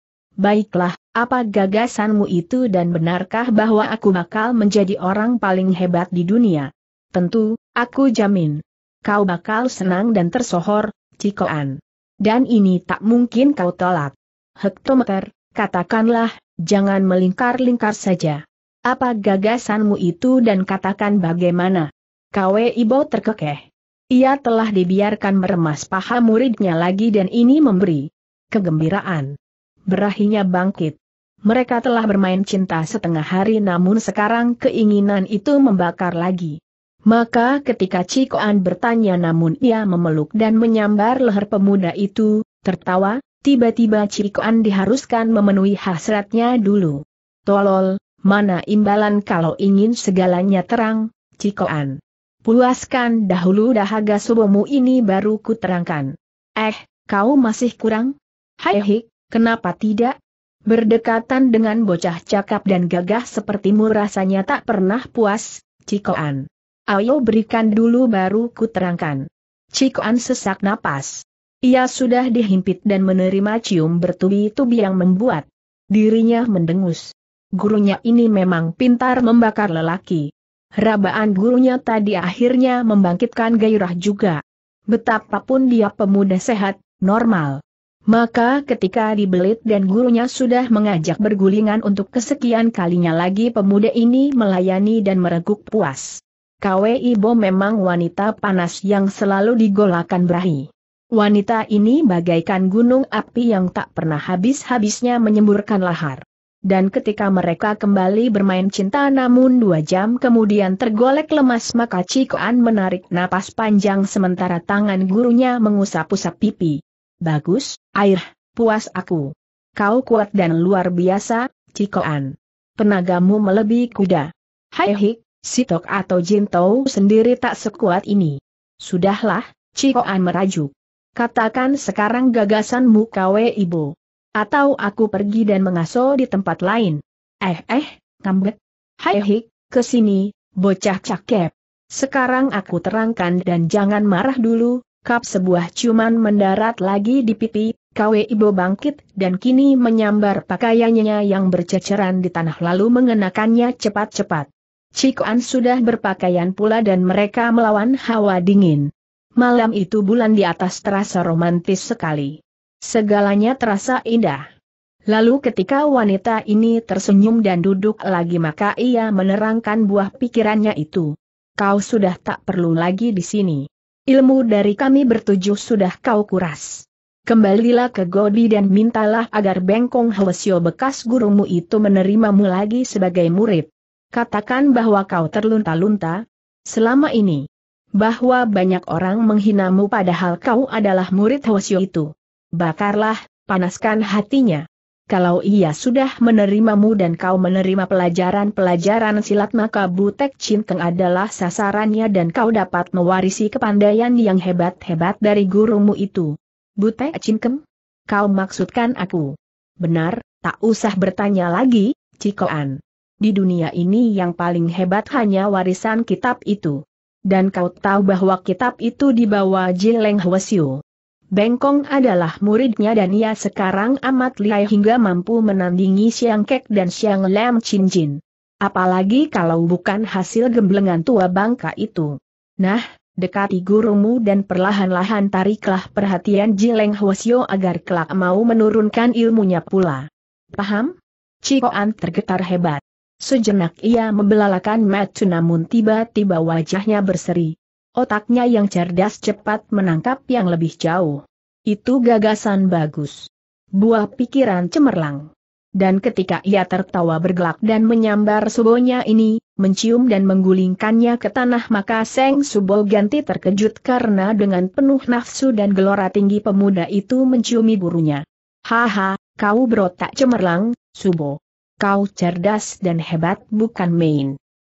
Speaker 1: Baiklah, apa gagasanmu itu dan benarkah bahwa aku bakal menjadi orang paling hebat di dunia? Tentu, aku jamin. Kau bakal senang dan tersohor, Cikoan. Dan ini tak mungkin kau tolak. Hektometer, katakanlah, jangan melingkar-lingkar saja. Apa gagasanmu itu dan katakan bagaimana? Kwe Ibo terkekeh. Ia telah dibiarkan meremas paha muridnya lagi dan ini memberi kegembiraan. Berahinya bangkit. Mereka telah bermain cinta setengah hari namun sekarang keinginan itu membakar lagi. Maka ketika Cikoan bertanya namun ia memeluk dan menyambar leher pemuda itu, tertawa, tiba-tiba Cikoan diharuskan memenuhi hasratnya dulu. Tolol, mana imbalan kalau ingin segalanya terang, Cikoan. Pulaskan dahulu dahaga subomu ini baru ku terangkan. Eh, kau masih kurang? Hai hik, kenapa tidak? Berdekatan dengan bocah cakap dan gagah sepertimu rasanya tak pernah puas, Cikoan. Ayo berikan dulu baru ku terangkan. Cikoan sesak napas. Ia sudah dihimpit dan menerima cium bertubi-tubi yang membuat dirinya mendengus. Gurunya ini memang pintar membakar lelaki. Rabaan gurunya tadi akhirnya membangkitkan gairah juga. Betapapun dia pemuda sehat, normal. Maka ketika dibelit dan gurunya sudah mengajak bergulingan untuk kesekian kalinya lagi pemuda ini melayani dan mereguk puas. KWI Bo memang wanita panas yang selalu digolakan berahi. Wanita ini bagaikan gunung api yang tak pernah habis-habisnya menyemburkan lahar. Dan ketika mereka kembali bermain cinta namun dua jam kemudian tergolek lemas maka Cikoan menarik napas panjang sementara tangan gurunya mengusap-usap pipi. Bagus, air, puas aku. Kau kuat dan luar biasa, Cikoan. Tenagamu melebihi kuda. Hai hik, Sitok atau Jintou sendiri tak sekuat ini. Sudahlah, Cikoan merajuk. Katakan sekarang gagasanmu kawe ibu. Atau aku pergi dan mengaso di tempat lain. Eh eh, ngambek. Hai hik, kesini, bocah cakep. Sekarang aku terangkan dan jangan marah dulu, kap sebuah ciuman mendarat lagi di pipi, Kwe ibu bangkit dan kini menyambar pakaiannya yang berceceran di tanah lalu mengenakannya cepat-cepat. Cikuan sudah berpakaian pula dan mereka melawan hawa dingin. Malam itu bulan di atas terasa romantis sekali. Segalanya terasa indah. Lalu ketika wanita ini tersenyum dan duduk lagi maka ia menerangkan buah pikirannya itu. Kau sudah tak perlu lagi di sini. Ilmu dari kami bertujuh sudah kau kuras. Kembalilah ke Godi dan mintalah agar Bengkong Hwesio bekas gurumu itu menerimamu lagi sebagai murid. Katakan bahwa kau terlunta-lunta selama ini. Bahwa banyak orang menghinamu padahal kau adalah murid Hwesio itu. Bakarlah, panaskan hatinya. Kalau ia sudah menerimamu dan kau menerima pelajaran-pelajaran silat maka Butek Cinkeng adalah sasarannya dan kau dapat mewarisi kepandaian yang hebat-hebat dari gurumu itu. Butek Cinkeng? Kau maksudkan aku? Benar, tak usah bertanya lagi, Cikoan. Di dunia ini yang paling hebat hanya warisan kitab itu. Dan kau tahu bahwa kitab itu dibawa Jileng Hwasyu. Bengkong adalah muridnya dan ia sekarang amat lihai hingga mampu menandingi Siang Kek dan Siang Lam Chin Jin. Apalagi kalau bukan hasil gemblengan tua bangka itu. Nah, dekati gurumu dan perlahan-lahan tariklah perhatian Jileng Hwasyo agar kelak mau menurunkan ilmunya pula. Paham? Cikoan tergetar hebat. Sejenak ia membelalakan mata namun tiba-tiba wajahnya berseri. Otaknya yang cerdas cepat menangkap yang lebih jauh. Itu gagasan bagus. Buah pikiran cemerlang. Dan ketika ia tertawa bergelak dan menyambar subonya ini, mencium dan menggulingkannya ke tanah maka Seng Subo ganti terkejut karena dengan penuh nafsu dan gelora tinggi pemuda itu menciumi burunya. Haha, kau berotak cemerlang, Subo. Kau cerdas dan hebat bukan main.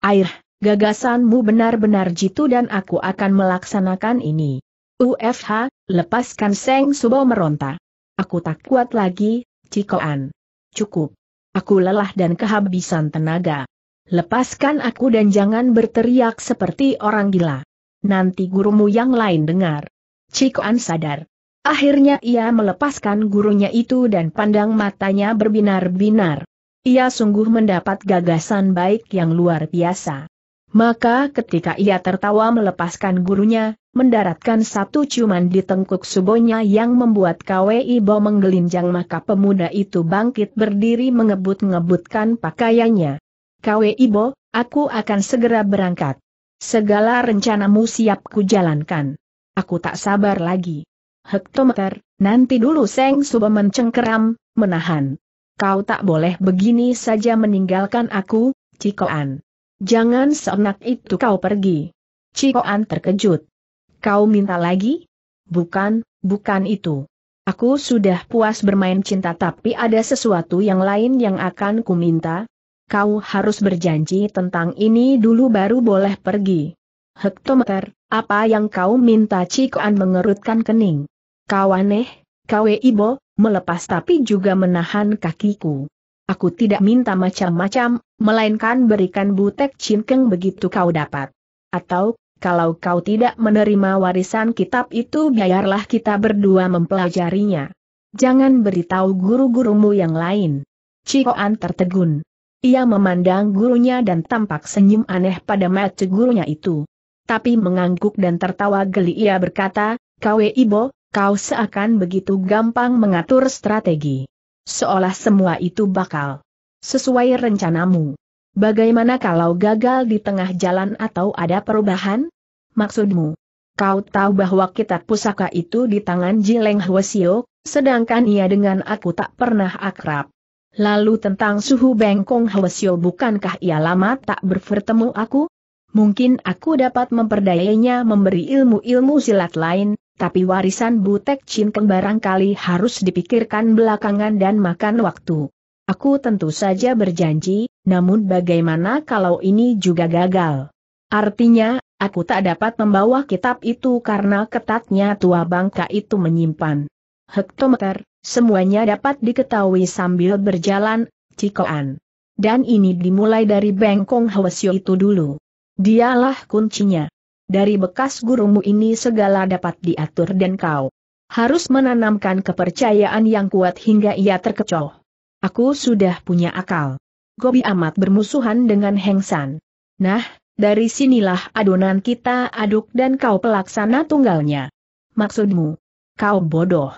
Speaker 1: Air, Gagasanmu benar-benar jitu dan aku akan melaksanakan ini. UFH, lepaskan Seng Subo meronta. Aku tak kuat lagi, Cikoan. Cukup. Aku lelah dan kehabisan tenaga. Lepaskan aku dan jangan berteriak seperti orang gila. Nanti gurumu yang lain dengar. Cikoan sadar. Akhirnya ia melepaskan gurunya itu dan pandang matanya berbinar-binar. Ia sungguh mendapat gagasan baik yang luar biasa. Maka ketika ia tertawa melepaskan gurunya, mendaratkan satu ciuman di tengkuk subonya yang membuat KWI Bo menggelinjang maka pemuda itu bangkit berdiri mengebut-ngebutkan pakaiannya. KWI Bo, aku akan segera berangkat. Segala rencanamu siap kujalankan. Aku tak sabar lagi. Hektometer, nanti dulu Seng Suba mencengkeram, menahan. Kau tak boleh begini saja meninggalkan aku, Cikoan. Jangan seenak itu kau pergi. Cikoan terkejut. Kau minta lagi? Bukan, bukan itu. Aku sudah puas bermain cinta tapi ada sesuatu yang lain yang akan kuminta. Kau harus berjanji tentang ini dulu baru boleh pergi. Hektometer, apa yang kau minta Cikoan mengerutkan kening. Kau aneh, kau ibo, melepas tapi juga menahan kakiku. Aku tidak minta macam-macam, melainkan berikan butek cinkeng begitu kau dapat. Atau, kalau kau tidak menerima warisan kitab itu biarlah kita berdua mempelajarinya. Jangan beritahu guru-gurumu yang lain. Cikoan tertegun. Ia memandang gurunya dan tampak senyum aneh pada mata gurunya itu. Tapi mengangguk dan tertawa geli ia berkata, kau Ibo, kau seakan begitu gampang mengatur strategi. Seolah semua itu bakal sesuai rencanamu. Bagaimana kalau gagal di tengah jalan atau ada perubahan? Maksudmu? Kau tahu bahwa kitab pusaka itu di tangan Jileng Hwasio, sedangkan ia dengan aku tak pernah akrab. Lalu tentang suhu bengkong Hwasio bukankah ia lama tak bertemu aku? Mungkin aku dapat memperdayainya memberi ilmu-ilmu silat lain, tapi warisan Butek Keng barangkali harus dipikirkan belakangan dan makan waktu. Aku tentu saja berjanji, namun bagaimana kalau ini juga gagal? Artinya, aku tak dapat membawa kitab itu karena ketatnya tua bangka itu menyimpan. Hektometer, semuanya dapat diketahui sambil berjalan, cikoan. Dan ini dimulai dari Bengkong Hwasyo itu dulu. Dialah kuncinya. Dari bekas gurumu ini segala dapat diatur dan kau harus menanamkan kepercayaan yang kuat hingga ia terkecoh. Aku sudah punya akal. Gobi amat bermusuhan dengan Hengsan. Nah, dari sinilah adonan kita aduk dan kau pelaksana tunggalnya. Maksudmu? Kau bodoh.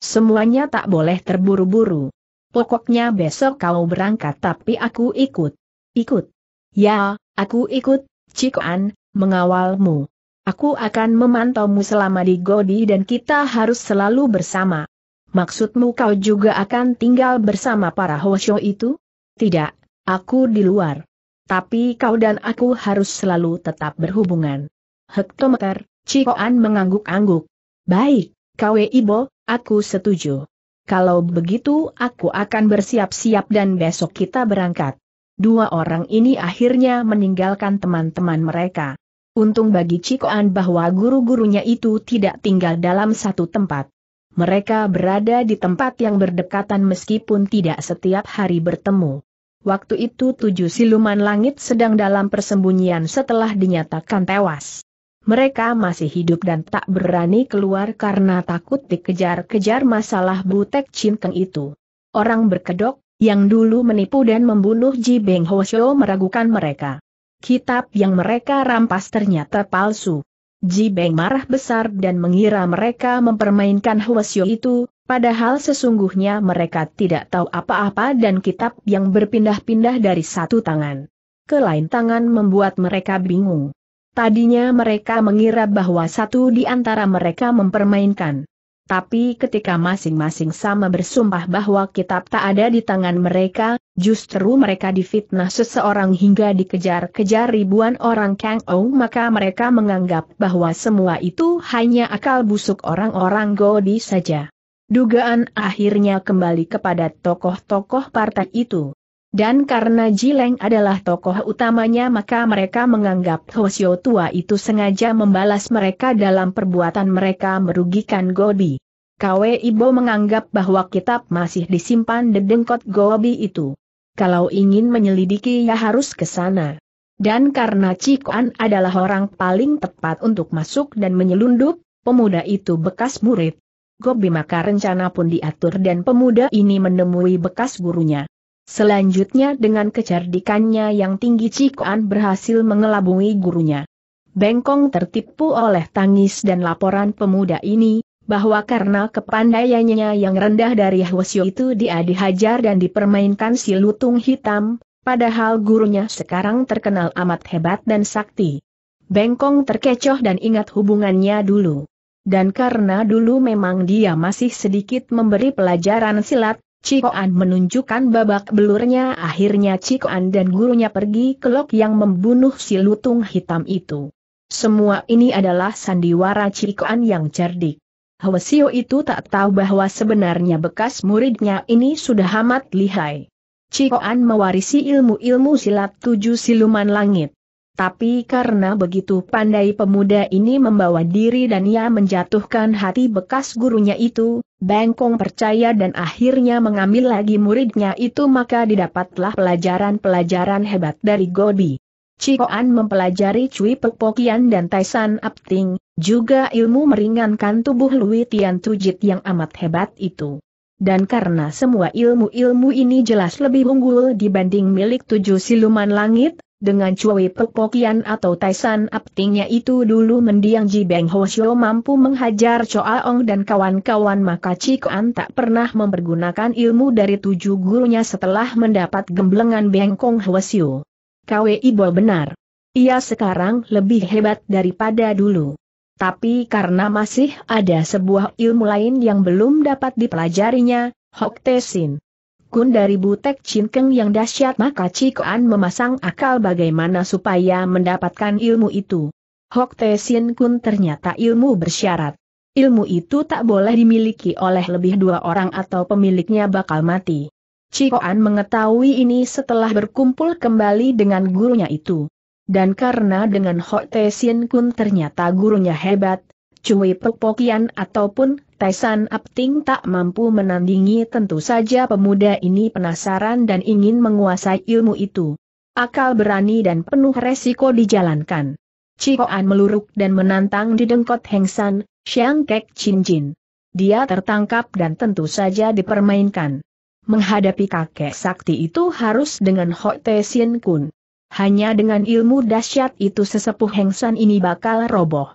Speaker 1: Semuanya tak boleh terburu-buru. Pokoknya besok kau berangkat tapi aku ikut. Ikut. Ya, aku ikut, Cikoan, mengawalmu. Aku akan memantaumu selama di Godi dan kita harus selalu bersama. Maksudmu kau juga akan tinggal bersama para Hoshio itu? Tidak, aku di luar. Tapi kau dan aku harus selalu tetap berhubungan. Hektometer, Cikoan mengangguk-angguk. Baik, kau Ibo, aku setuju. Kalau begitu aku akan bersiap-siap dan besok kita berangkat. Dua orang ini akhirnya meninggalkan teman-teman mereka. Untung bagi Cikoan bahwa guru-gurunya itu tidak tinggal dalam satu tempat. Mereka berada di tempat yang berdekatan meskipun tidak setiap hari bertemu. Waktu itu tujuh siluman langit sedang dalam persembunyian setelah dinyatakan tewas. Mereka masih hidup dan tak berani keluar karena takut dikejar-kejar masalah butek cinkeng itu. Orang berkedok, yang dulu menipu dan membunuh Ji Beng Ho meragukan mereka kitab yang mereka rampas ternyata palsu. Ji Beng marah besar dan mengira mereka mempermainkan Hwasyo itu, padahal sesungguhnya mereka tidak tahu apa-apa dan kitab yang berpindah-pindah dari satu tangan ke lain tangan membuat mereka bingung. Tadinya mereka mengira bahwa satu di antara mereka mempermainkan tapi ketika masing-masing sama bersumpah bahwa kitab tak ada di tangan mereka, justru mereka difitnah seseorang hingga dikejar-kejar ribuan orang Kang Ou maka mereka menganggap bahwa semua itu hanya akal busuk orang-orang Godi saja. Dugaan akhirnya kembali kepada tokoh-tokoh partai itu. Dan karena Jileng adalah tokoh utamanya maka mereka menganggap Hosio tua itu sengaja membalas mereka dalam perbuatan mereka merugikan Gobi. Kwe Ibo menganggap bahwa kitab masih disimpan di dengkot Gobi itu. Kalau ingin menyelidiki ya harus ke sana. Dan karena Cikuan adalah orang paling tepat untuk masuk dan menyelundup, pemuda itu bekas murid. Gobi maka rencana pun diatur dan pemuda ini menemui bekas gurunya. Selanjutnya dengan kecerdikannya yang tinggi Cikuan berhasil mengelabui gurunya. Bengkong tertipu oleh tangis dan laporan pemuda ini, bahwa karena kepandaiannya yang rendah dari Hwasyo itu dia dihajar dan dipermainkan si lutung hitam, padahal gurunya sekarang terkenal amat hebat dan sakti. Bengkong terkecoh dan ingat hubungannya dulu. Dan karena dulu memang dia masih sedikit memberi pelajaran silat, Cikoan menunjukkan babak belurnya akhirnya Cikoan dan gurunya pergi ke lok yang membunuh si lutung hitam itu. Semua ini adalah sandiwara Cikoan yang cerdik. Hwasio itu tak tahu bahwa sebenarnya bekas muridnya ini sudah amat lihai. Cikoan mewarisi ilmu-ilmu silat tujuh siluman langit. Tapi karena begitu pandai pemuda ini membawa diri dan ia menjatuhkan hati bekas gurunya itu, Bengkong percaya dan akhirnya mengambil lagi muridnya itu maka didapatlah pelajaran-pelajaran hebat dari Gobi. Cikoan mempelajari Cui Pekpokian dan Taisan Apting, juga ilmu meringankan tubuh Lui Tian Tujit yang amat hebat itu. Dan karena semua ilmu-ilmu ini jelas lebih unggul dibanding milik tujuh siluman langit, dengan cuwi pepokian atau taisan aptingnya itu dulu mendiang Ji Beng Ho mampu menghajar Choa Ong dan kawan-kawan maka Cikoan tak pernah mempergunakan ilmu dari tujuh gurunya setelah mendapat gemblengan Beng Kong Ho Shio. Kwe Ibo benar. Ia sekarang lebih hebat daripada dulu. Tapi karena masih ada sebuah ilmu lain yang belum dapat dipelajarinya, Hok Tesin Kun dari Butek Cinkeng yang dahsyat maka Cikoan memasang akal bagaimana supaya mendapatkan ilmu itu. Hok Te Sin Kun ternyata ilmu bersyarat. Ilmu itu tak boleh dimiliki oleh lebih dua orang atau pemiliknya bakal mati. Cikoan mengetahui ini setelah berkumpul kembali dengan gurunya itu. Dan karena dengan Hok Te Sin Kun ternyata gurunya hebat, Cui Pokian ataupun Taisan Apting tak mampu menandingi tentu saja pemuda ini penasaran dan ingin menguasai ilmu itu. Akal berani dan penuh resiko dijalankan. Cikoan meluruk dan menantang di dengkot Hengsan, Xiang Kek Chin Jin. Dia tertangkap dan tentu saja dipermainkan. Menghadapi kakek sakti itu harus dengan Hok Te Sien Kun. Hanya dengan ilmu dahsyat itu sesepuh Hengsan ini bakal roboh.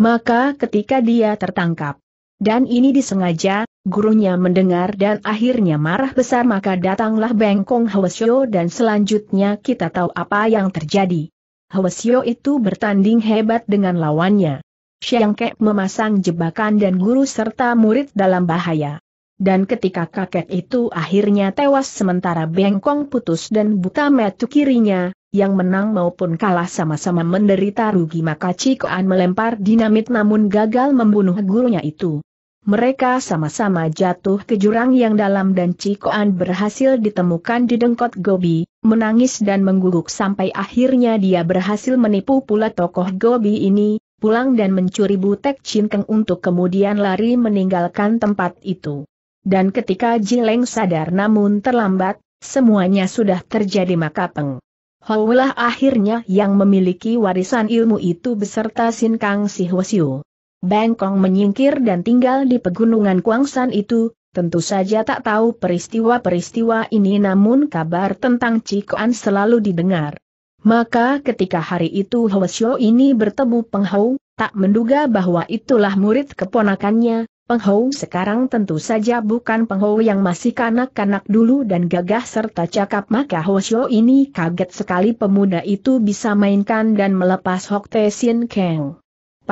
Speaker 1: Maka ketika dia tertangkap, dan ini disengaja, gurunya mendengar dan akhirnya marah besar maka datanglah Bengkong Hwasyo dan selanjutnya kita tahu apa yang terjadi. Hwasyo itu bertanding hebat dengan lawannya. Siangkek memasang jebakan dan guru serta murid dalam bahaya. Dan ketika kakek itu akhirnya tewas sementara Bengkong putus dan buta metu kirinya, yang menang maupun kalah sama-sama menderita rugi maka Cikoan melempar dinamit namun gagal membunuh gurunya itu mereka sama-sama jatuh ke jurang yang dalam dan Cikoan berhasil ditemukan di dengkot Gobi, menangis dan mengguguk sampai akhirnya dia berhasil menipu pula tokoh Gobi ini, pulang dan mencuri butek cinkeng untuk kemudian lari meninggalkan tempat itu. Dan ketika Jileng sadar namun terlambat, semuanya sudah terjadi maka peng. akhirnya yang memiliki warisan ilmu itu beserta Sin Kang Sihwasiu. Kong menyingkir dan tinggal di pegunungan Kuangsan itu, tentu saja tak tahu peristiwa-peristiwa ini namun kabar tentang Cikoan selalu didengar. Maka ketika hari itu Hwasyo ini bertemu Peng Hou, tak menduga bahwa itulah murid keponakannya, Peng Hou sekarang tentu saja bukan Peng Hou yang masih kanak-kanak dulu dan gagah serta cakap maka Hwasyo ini kaget sekali pemuda itu bisa mainkan dan melepas Hok Te Sin Kang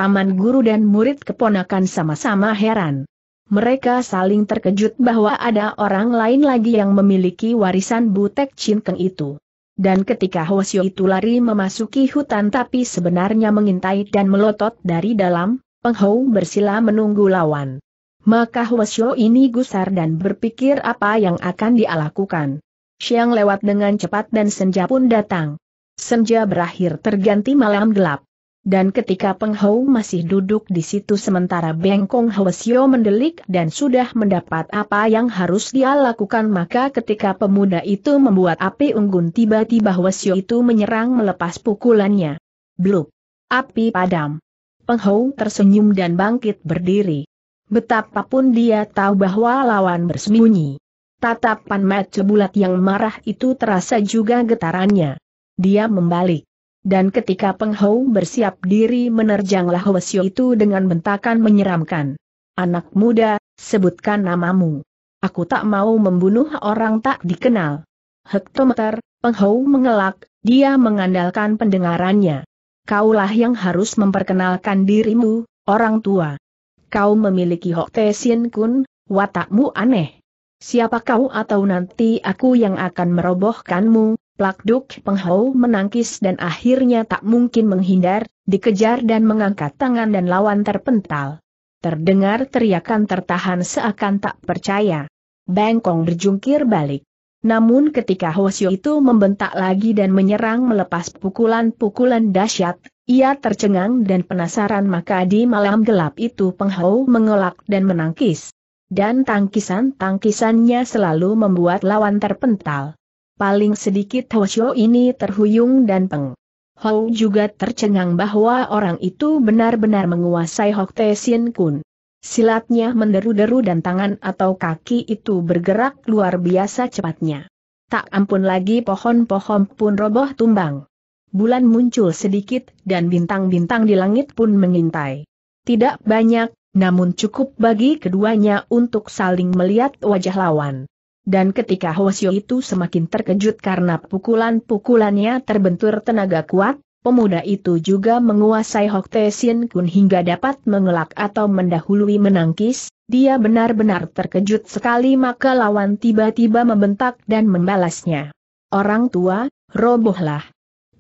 Speaker 1: paman guru dan murid keponakan sama-sama heran. Mereka saling terkejut bahwa ada orang lain lagi yang memiliki warisan Butek Cinkeng itu. Dan ketika Hwasyo itu lari memasuki hutan tapi sebenarnya mengintai dan melotot dari dalam, Penghou bersila menunggu lawan. Maka Hwasyo ini gusar dan berpikir apa yang akan dia lakukan. Siang lewat dengan cepat dan senja pun datang. Senja berakhir terganti malam gelap. Dan ketika Peng Hou masih duduk di situ sementara Beng Kong Hwasyo mendelik dan sudah mendapat apa yang harus dia lakukan maka ketika pemuda itu membuat api unggun tiba-tiba Hwasyo itu menyerang melepas pukulannya. Bluk! Api padam. Peng Hou tersenyum dan bangkit berdiri. Betapapun dia tahu bahwa lawan bersembunyi. Tatapan mata bulat yang marah itu terasa juga getarannya. Dia membalik. Dan ketika Peng Hou bersiap diri menerjang Lahwasyo itu dengan bentakan menyeramkan. Anak muda, sebutkan namamu. Aku tak mau membunuh orang tak dikenal. Hektometer, Peng Hou mengelak, dia mengandalkan pendengarannya. Kaulah yang harus memperkenalkan dirimu, orang tua. Kau memiliki Te Sien Kun, watakmu aneh. Siapa kau atau nanti aku yang akan merobohkanmu, Plakduk Penghau menangkis dan akhirnya tak mungkin menghindar, dikejar dan mengangkat tangan dan lawan terpental. Terdengar teriakan tertahan seakan tak percaya. Bengkong berjungkir balik. Namun ketika Hosyo itu membentak lagi dan menyerang melepas pukulan-pukulan dahsyat, ia tercengang dan penasaran maka di malam gelap itu Penghau mengelak dan menangkis. Dan tangkisan-tangkisannya selalu membuat lawan terpental. Paling sedikit Hosyo ini terhuyung dan peng. Hou juga tercengang bahwa orang itu benar-benar menguasai Hok Te Sien Kun. Silatnya menderu-deru dan tangan atau kaki itu bergerak luar biasa cepatnya. Tak ampun lagi pohon-pohon pun roboh tumbang. Bulan muncul sedikit dan bintang-bintang di langit pun mengintai. Tidak banyak, namun cukup bagi keduanya untuk saling melihat wajah lawan. Dan ketika Hosio itu semakin terkejut karena pukulan-pukulannya terbentur tenaga kuat, pemuda itu juga menguasai Hokte Sin Kun hingga dapat mengelak atau mendahului menangkis, dia benar-benar terkejut sekali maka lawan tiba-tiba membentak dan membalasnya. Orang tua, robohlah.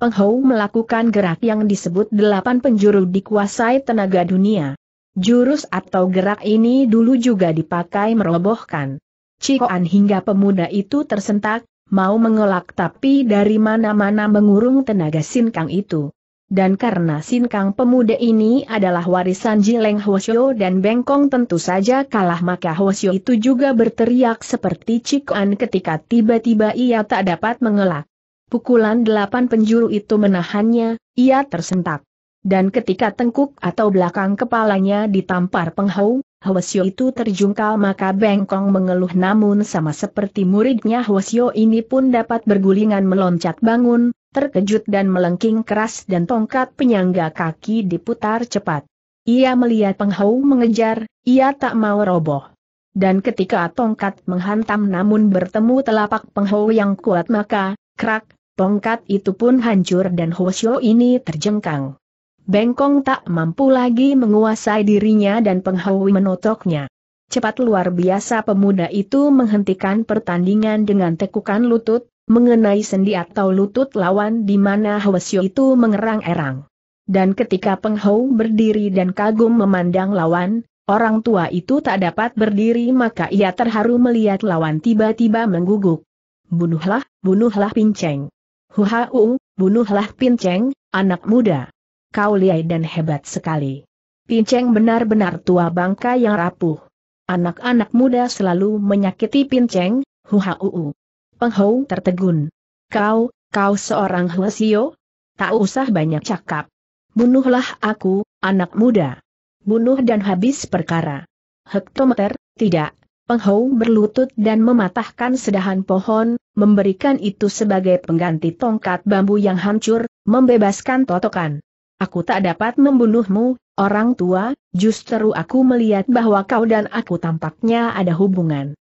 Speaker 1: Peng Hou melakukan gerak yang disebut delapan penjuru dikuasai tenaga dunia. Jurus atau gerak ini dulu juga dipakai merobohkan. Cikoan hingga pemuda itu tersentak, mau mengelak tapi dari mana-mana mengurung tenaga sinkang itu. Dan karena sinkang pemuda ini adalah warisan Jileng Hwasyo dan Bengkong tentu saja kalah maka Hwasyo itu juga berteriak seperti Cikoan ketika tiba-tiba ia tak dapat mengelak. Pukulan delapan penjuru itu menahannya, ia tersentak. Dan ketika tengkuk atau belakang kepalanya ditampar penghau, Hwasyo itu terjungkal maka bengkong mengeluh namun sama seperti muridnya Hwasyo ini pun dapat bergulingan meloncat bangun, terkejut dan melengking keras dan tongkat penyangga kaki diputar cepat. Ia melihat penghau mengejar, ia tak mau roboh. Dan ketika tongkat menghantam namun bertemu telapak penghau yang kuat maka, krak, tongkat itu pun hancur dan Hwasyo ini terjengkang. Bengkong tak mampu lagi menguasai dirinya dan penghawi menotoknya. Cepat luar biasa pemuda itu menghentikan pertandingan dengan tekukan lutut, mengenai sendi atau lutut lawan di mana Hwasyo itu mengerang-erang. Dan ketika Penghau berdiri dan kagum memandang lawan, orang tua itu tak dapat berdiri maka ia terharu melihat lawan tiba-tiba mengguguk. Bunuhlah, bunuhlah Pinceng. Huhau, bunuhlah Pinceng, anak muda kau liai dan hebat sekali. Pinceng benar-benar tua bangka yang rapuh. Anak-anak muda selalu menyakiti Pinceng, uu. Penghou tertegun. Kau, kau seorang huasio? Tak usah banyak cakap. Bunuhlah aku, anak muda. Bunuh dan habis perkara. Hektometer, tidak. Penghou berlutut dan mematahkan sedahan pohon, memberikan itu sebagai pengganti tongkat bambu yang hancur, membebaskan totokan. Aku tak dapat membunuhmu, orang tua, justru aku melihat bahwa kau dan aku tampaknya ada hubungan.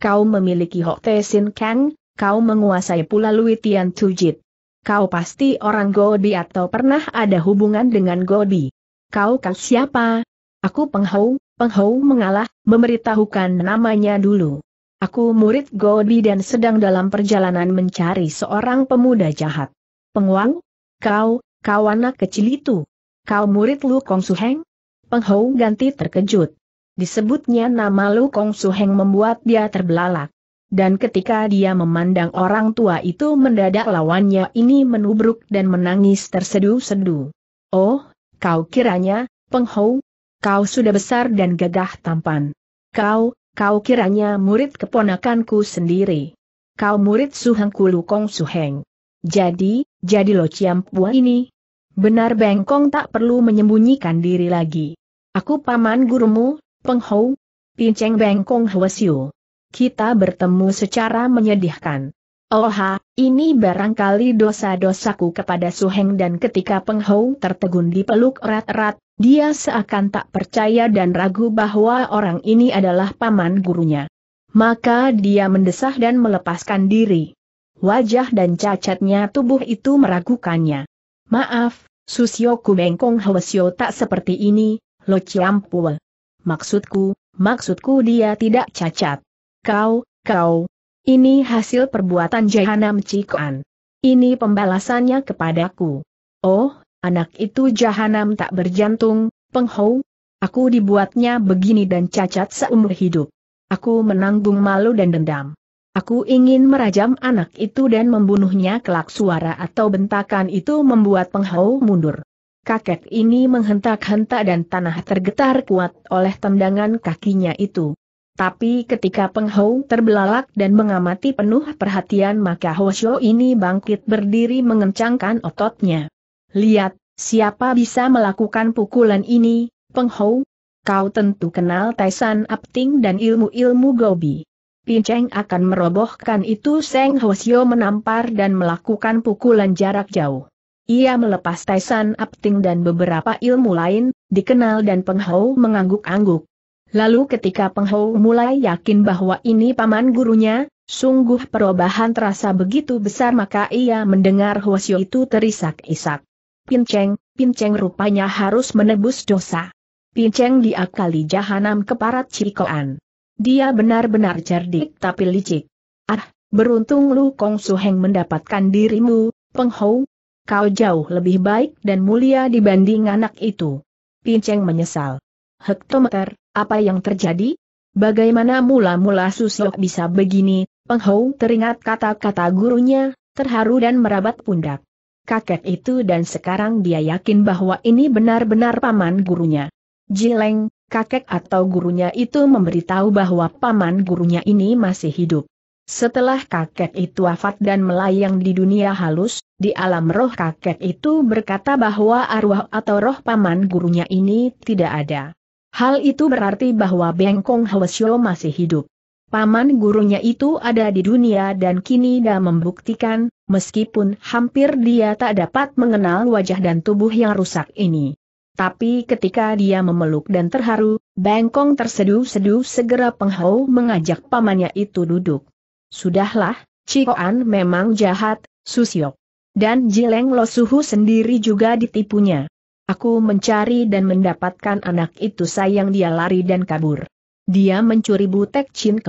Speaker 1: Kau memiliki Hok Te Sin Kang, kau menguasai pula Lui Tian Tujit. Kau pasti orang Gobi atau pernah ada hubungan dengan Gobi. Kau kau siapa? Aku Penghou, Penghou mengalah, memberitahukan namanya dulu. Aku murid Gobi dan sedang dalam perjalanan mencari seorang pemuda jahat. Penguang? Kau, Kau anak kecil itu. Kau murid Lu Kong Su Peng Penghou ganti terkejut. Disebutnya nama Lu Kong Su Heng membuat dia terbelalak. Dan ketika dia memandang orang tua itu mendadak lawannya ini menubruk dan menangis tersedu-sedu. Oh, kau kiranya, Penghou, kau sudah besar dan gagah tampan. Kau, kau kiranya murid keponakanku sendiri. Kau murid Su Heng Ku Lu Kong Su Heng. Jadi, jadi lo ciampuan ini, Benar Bengkong tak perlu menyembunyikan diri lagi. Aku paman gurumu, Peng Hou, Pinceng Bengkong Hwasyu. Kita bertemu secara menyedihkan. Oha, ini barangkali dosa-dosaku kepada Suheng dan ketika Peng Hou tertegun di peluk erat-erat, dia seakan tak percaya dan ragu bahwa orang ini adalah paman gurunya. Maka dia mendesah dan melepaskan diri. Wajah dan cacatnya tubuh itu meragukannya. Maaf, Susio bengkong Hwasyo tak seperti ini, Lo Chiampul. Maksudku, maksudku dia tidak cacat. Kau, kau. Ini hasil perbuatan Jahanam Cikoan. Ini pembalasannya kepadaku. Oh, anak itu Jahanam tak berjantung, penghou. Aku dibuatnya begini dan cacat seumur hidup. Aku menanggung malu dan dendam. Aku ingin merajam anak itu dan membunuhnya kelak suara atau bentakan itu membuat penghau mundur. Kakek ini menghentak-hentak dan tanah tergetar kuat oleh tendangan kakinya itu. Tapi ketika penghau terbelalak dan mengamati penuh perhatian maka Hoshio ini bangkit berdiri mengencangkan ototnya. Lihat, siapa bisa melakukan pukulan ini, penghau? Kau tentu kenal Taisan Apting dan ilmu-ilmu Gobi. Pinceng akan merobohkan itu Seng Hosio menampar dan melakukan pukulan jarak jauh. Ia melepas Taisan Apting dan beberapa ilmu lain, dikenal dan Penghou mengangguk-angguk. Lalu ketika Penghou mulai yakin bahwa ini paman gurunya, sungguh perubahan terasa begitu besar maka ia mendengar Hosio itu terisak-isak. Pinceng, Pinceng rupanya harus menebus dosa. Pinceng diakali jahanam keparat Cikoan. Dia benar-benar cerdik tapi licik. Ah, beruntung Lu Kong Su Heng mendapatkan dirimu, Peng Hou. Kau jauh lebih baik dan mulia dibanding anak itu. Pin Cheng menyesal. Hektometer, apa yang terjadi? Bagaimana mula-mula Susok bisa begini? Peng Hou teringat kata-kata gurunya, terharu dan merabat pundak. Kakek itu dan sekarang dia yakin bahwa ini benar-benar paman gurunya. Jileng, kakek atau gurunya itu memberitahu bahwa paman gurunya ini masih hidup. Setelah kakek itu wafat dan melayang di dunia halus, di alam roh kakek itu berkata bahwa arwah atau roh paman gurunya ini tidak ada. Hal itu berarti bahwa Bengkong Hwasyo masih hidup. Paman gurunya itu ada di dunia dan kini dah membuktikan, meskipun hampir dia tak dapat mengenal wajah dan tubuh yang rusak ini. Tapi ketika dia memeluk dan terharu, Bengkong terseduh-seduh segera Penghau mengajak pamannya itu duduk. Sudahlah, Cikoan memang jahat, Susyok. Dan Jileng Losuhu sendiri juga ditipunya. Aku mencari dan mendapatkan anak itu sayang dia lari dan kabur. Dia mencuri butek Chin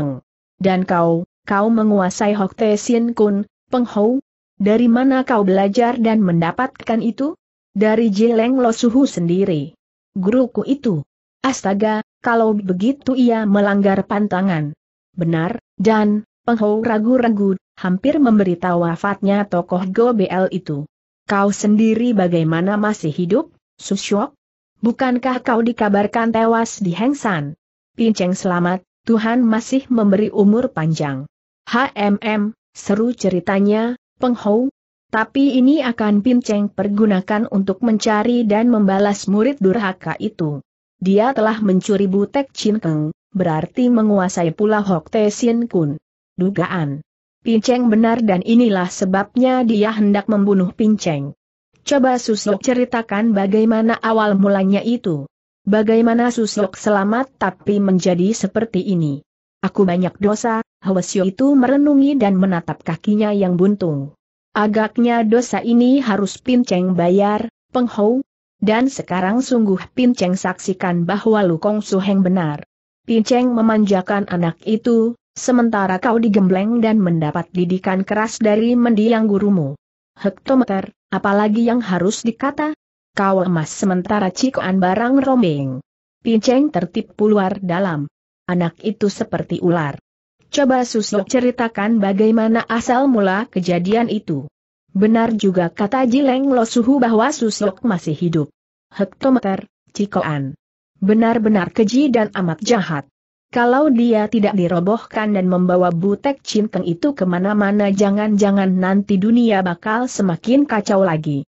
Speaker 1: Dan kau, kau menguasai Hok Te Kun, Penghau? Dari mana kau belajar dan mendapatkan itu? Dari Jileng Losuhu sendiri. Guruku itu. Astaga, kalau begitu ia melanggar pantangan. Benar, dan, Penghou ragu-ragu, hampir memberitahu wafatnya tokoh Gobel itu. Kau sendiri bagaimana masih hidup, Susyok? Bukankah kau dikabarkan tewas di Hengsan? Pinceng selamat, Tuhan masih memberi umur panjang. HMM, seru ceritanya, Penghou, tapi ini akan Pin Cheng pergunakan untuk mencari dan membalas murid durhaka itu. Dia telah mencuri butek Chin Keng, berarti menguasai pula Hok Te Sin Kun. Dugaan. Pin Cheng benar dan inilah sebabnya dia hendak membunuh Pin Cheng. Coba Susok ceritakan bagaimana awal mulanya itu. Bagaimana Susok selamat tapi menjadi seperti ini. Aku banyak dosa, Hwasyo itu merenungi dan menatap kakinya yang buntung. Agaknya dosa ini harus Pinceng bayar, Penghou. Dan sekarang sungguh Pinceng saksikan bahwa Lukong Suheng benar. Pinceng memanjakan anak itu, sementara kau digembleng dan mendapat didikan keras dari mendiang gurumu. Hektometer, apalagi yang harus dikata? Kau emas sementara cikoan barang rombeng. Pinceng tertib puluar dalam. Anak itu seperti ular. Coba Susno ceritakan bagaimana asal mula kejadian itu. Benar juga kata Jileng Losuhu bahwa Susno masih hidup. Hektometer, Cikoan. Benar-benar keji dan amat jahat. Kalau dia tidak dirobohkan dan membawa butek cinteng itu kemana-mana jangan-jangan nanti dunia bakal semakin kacau lagi.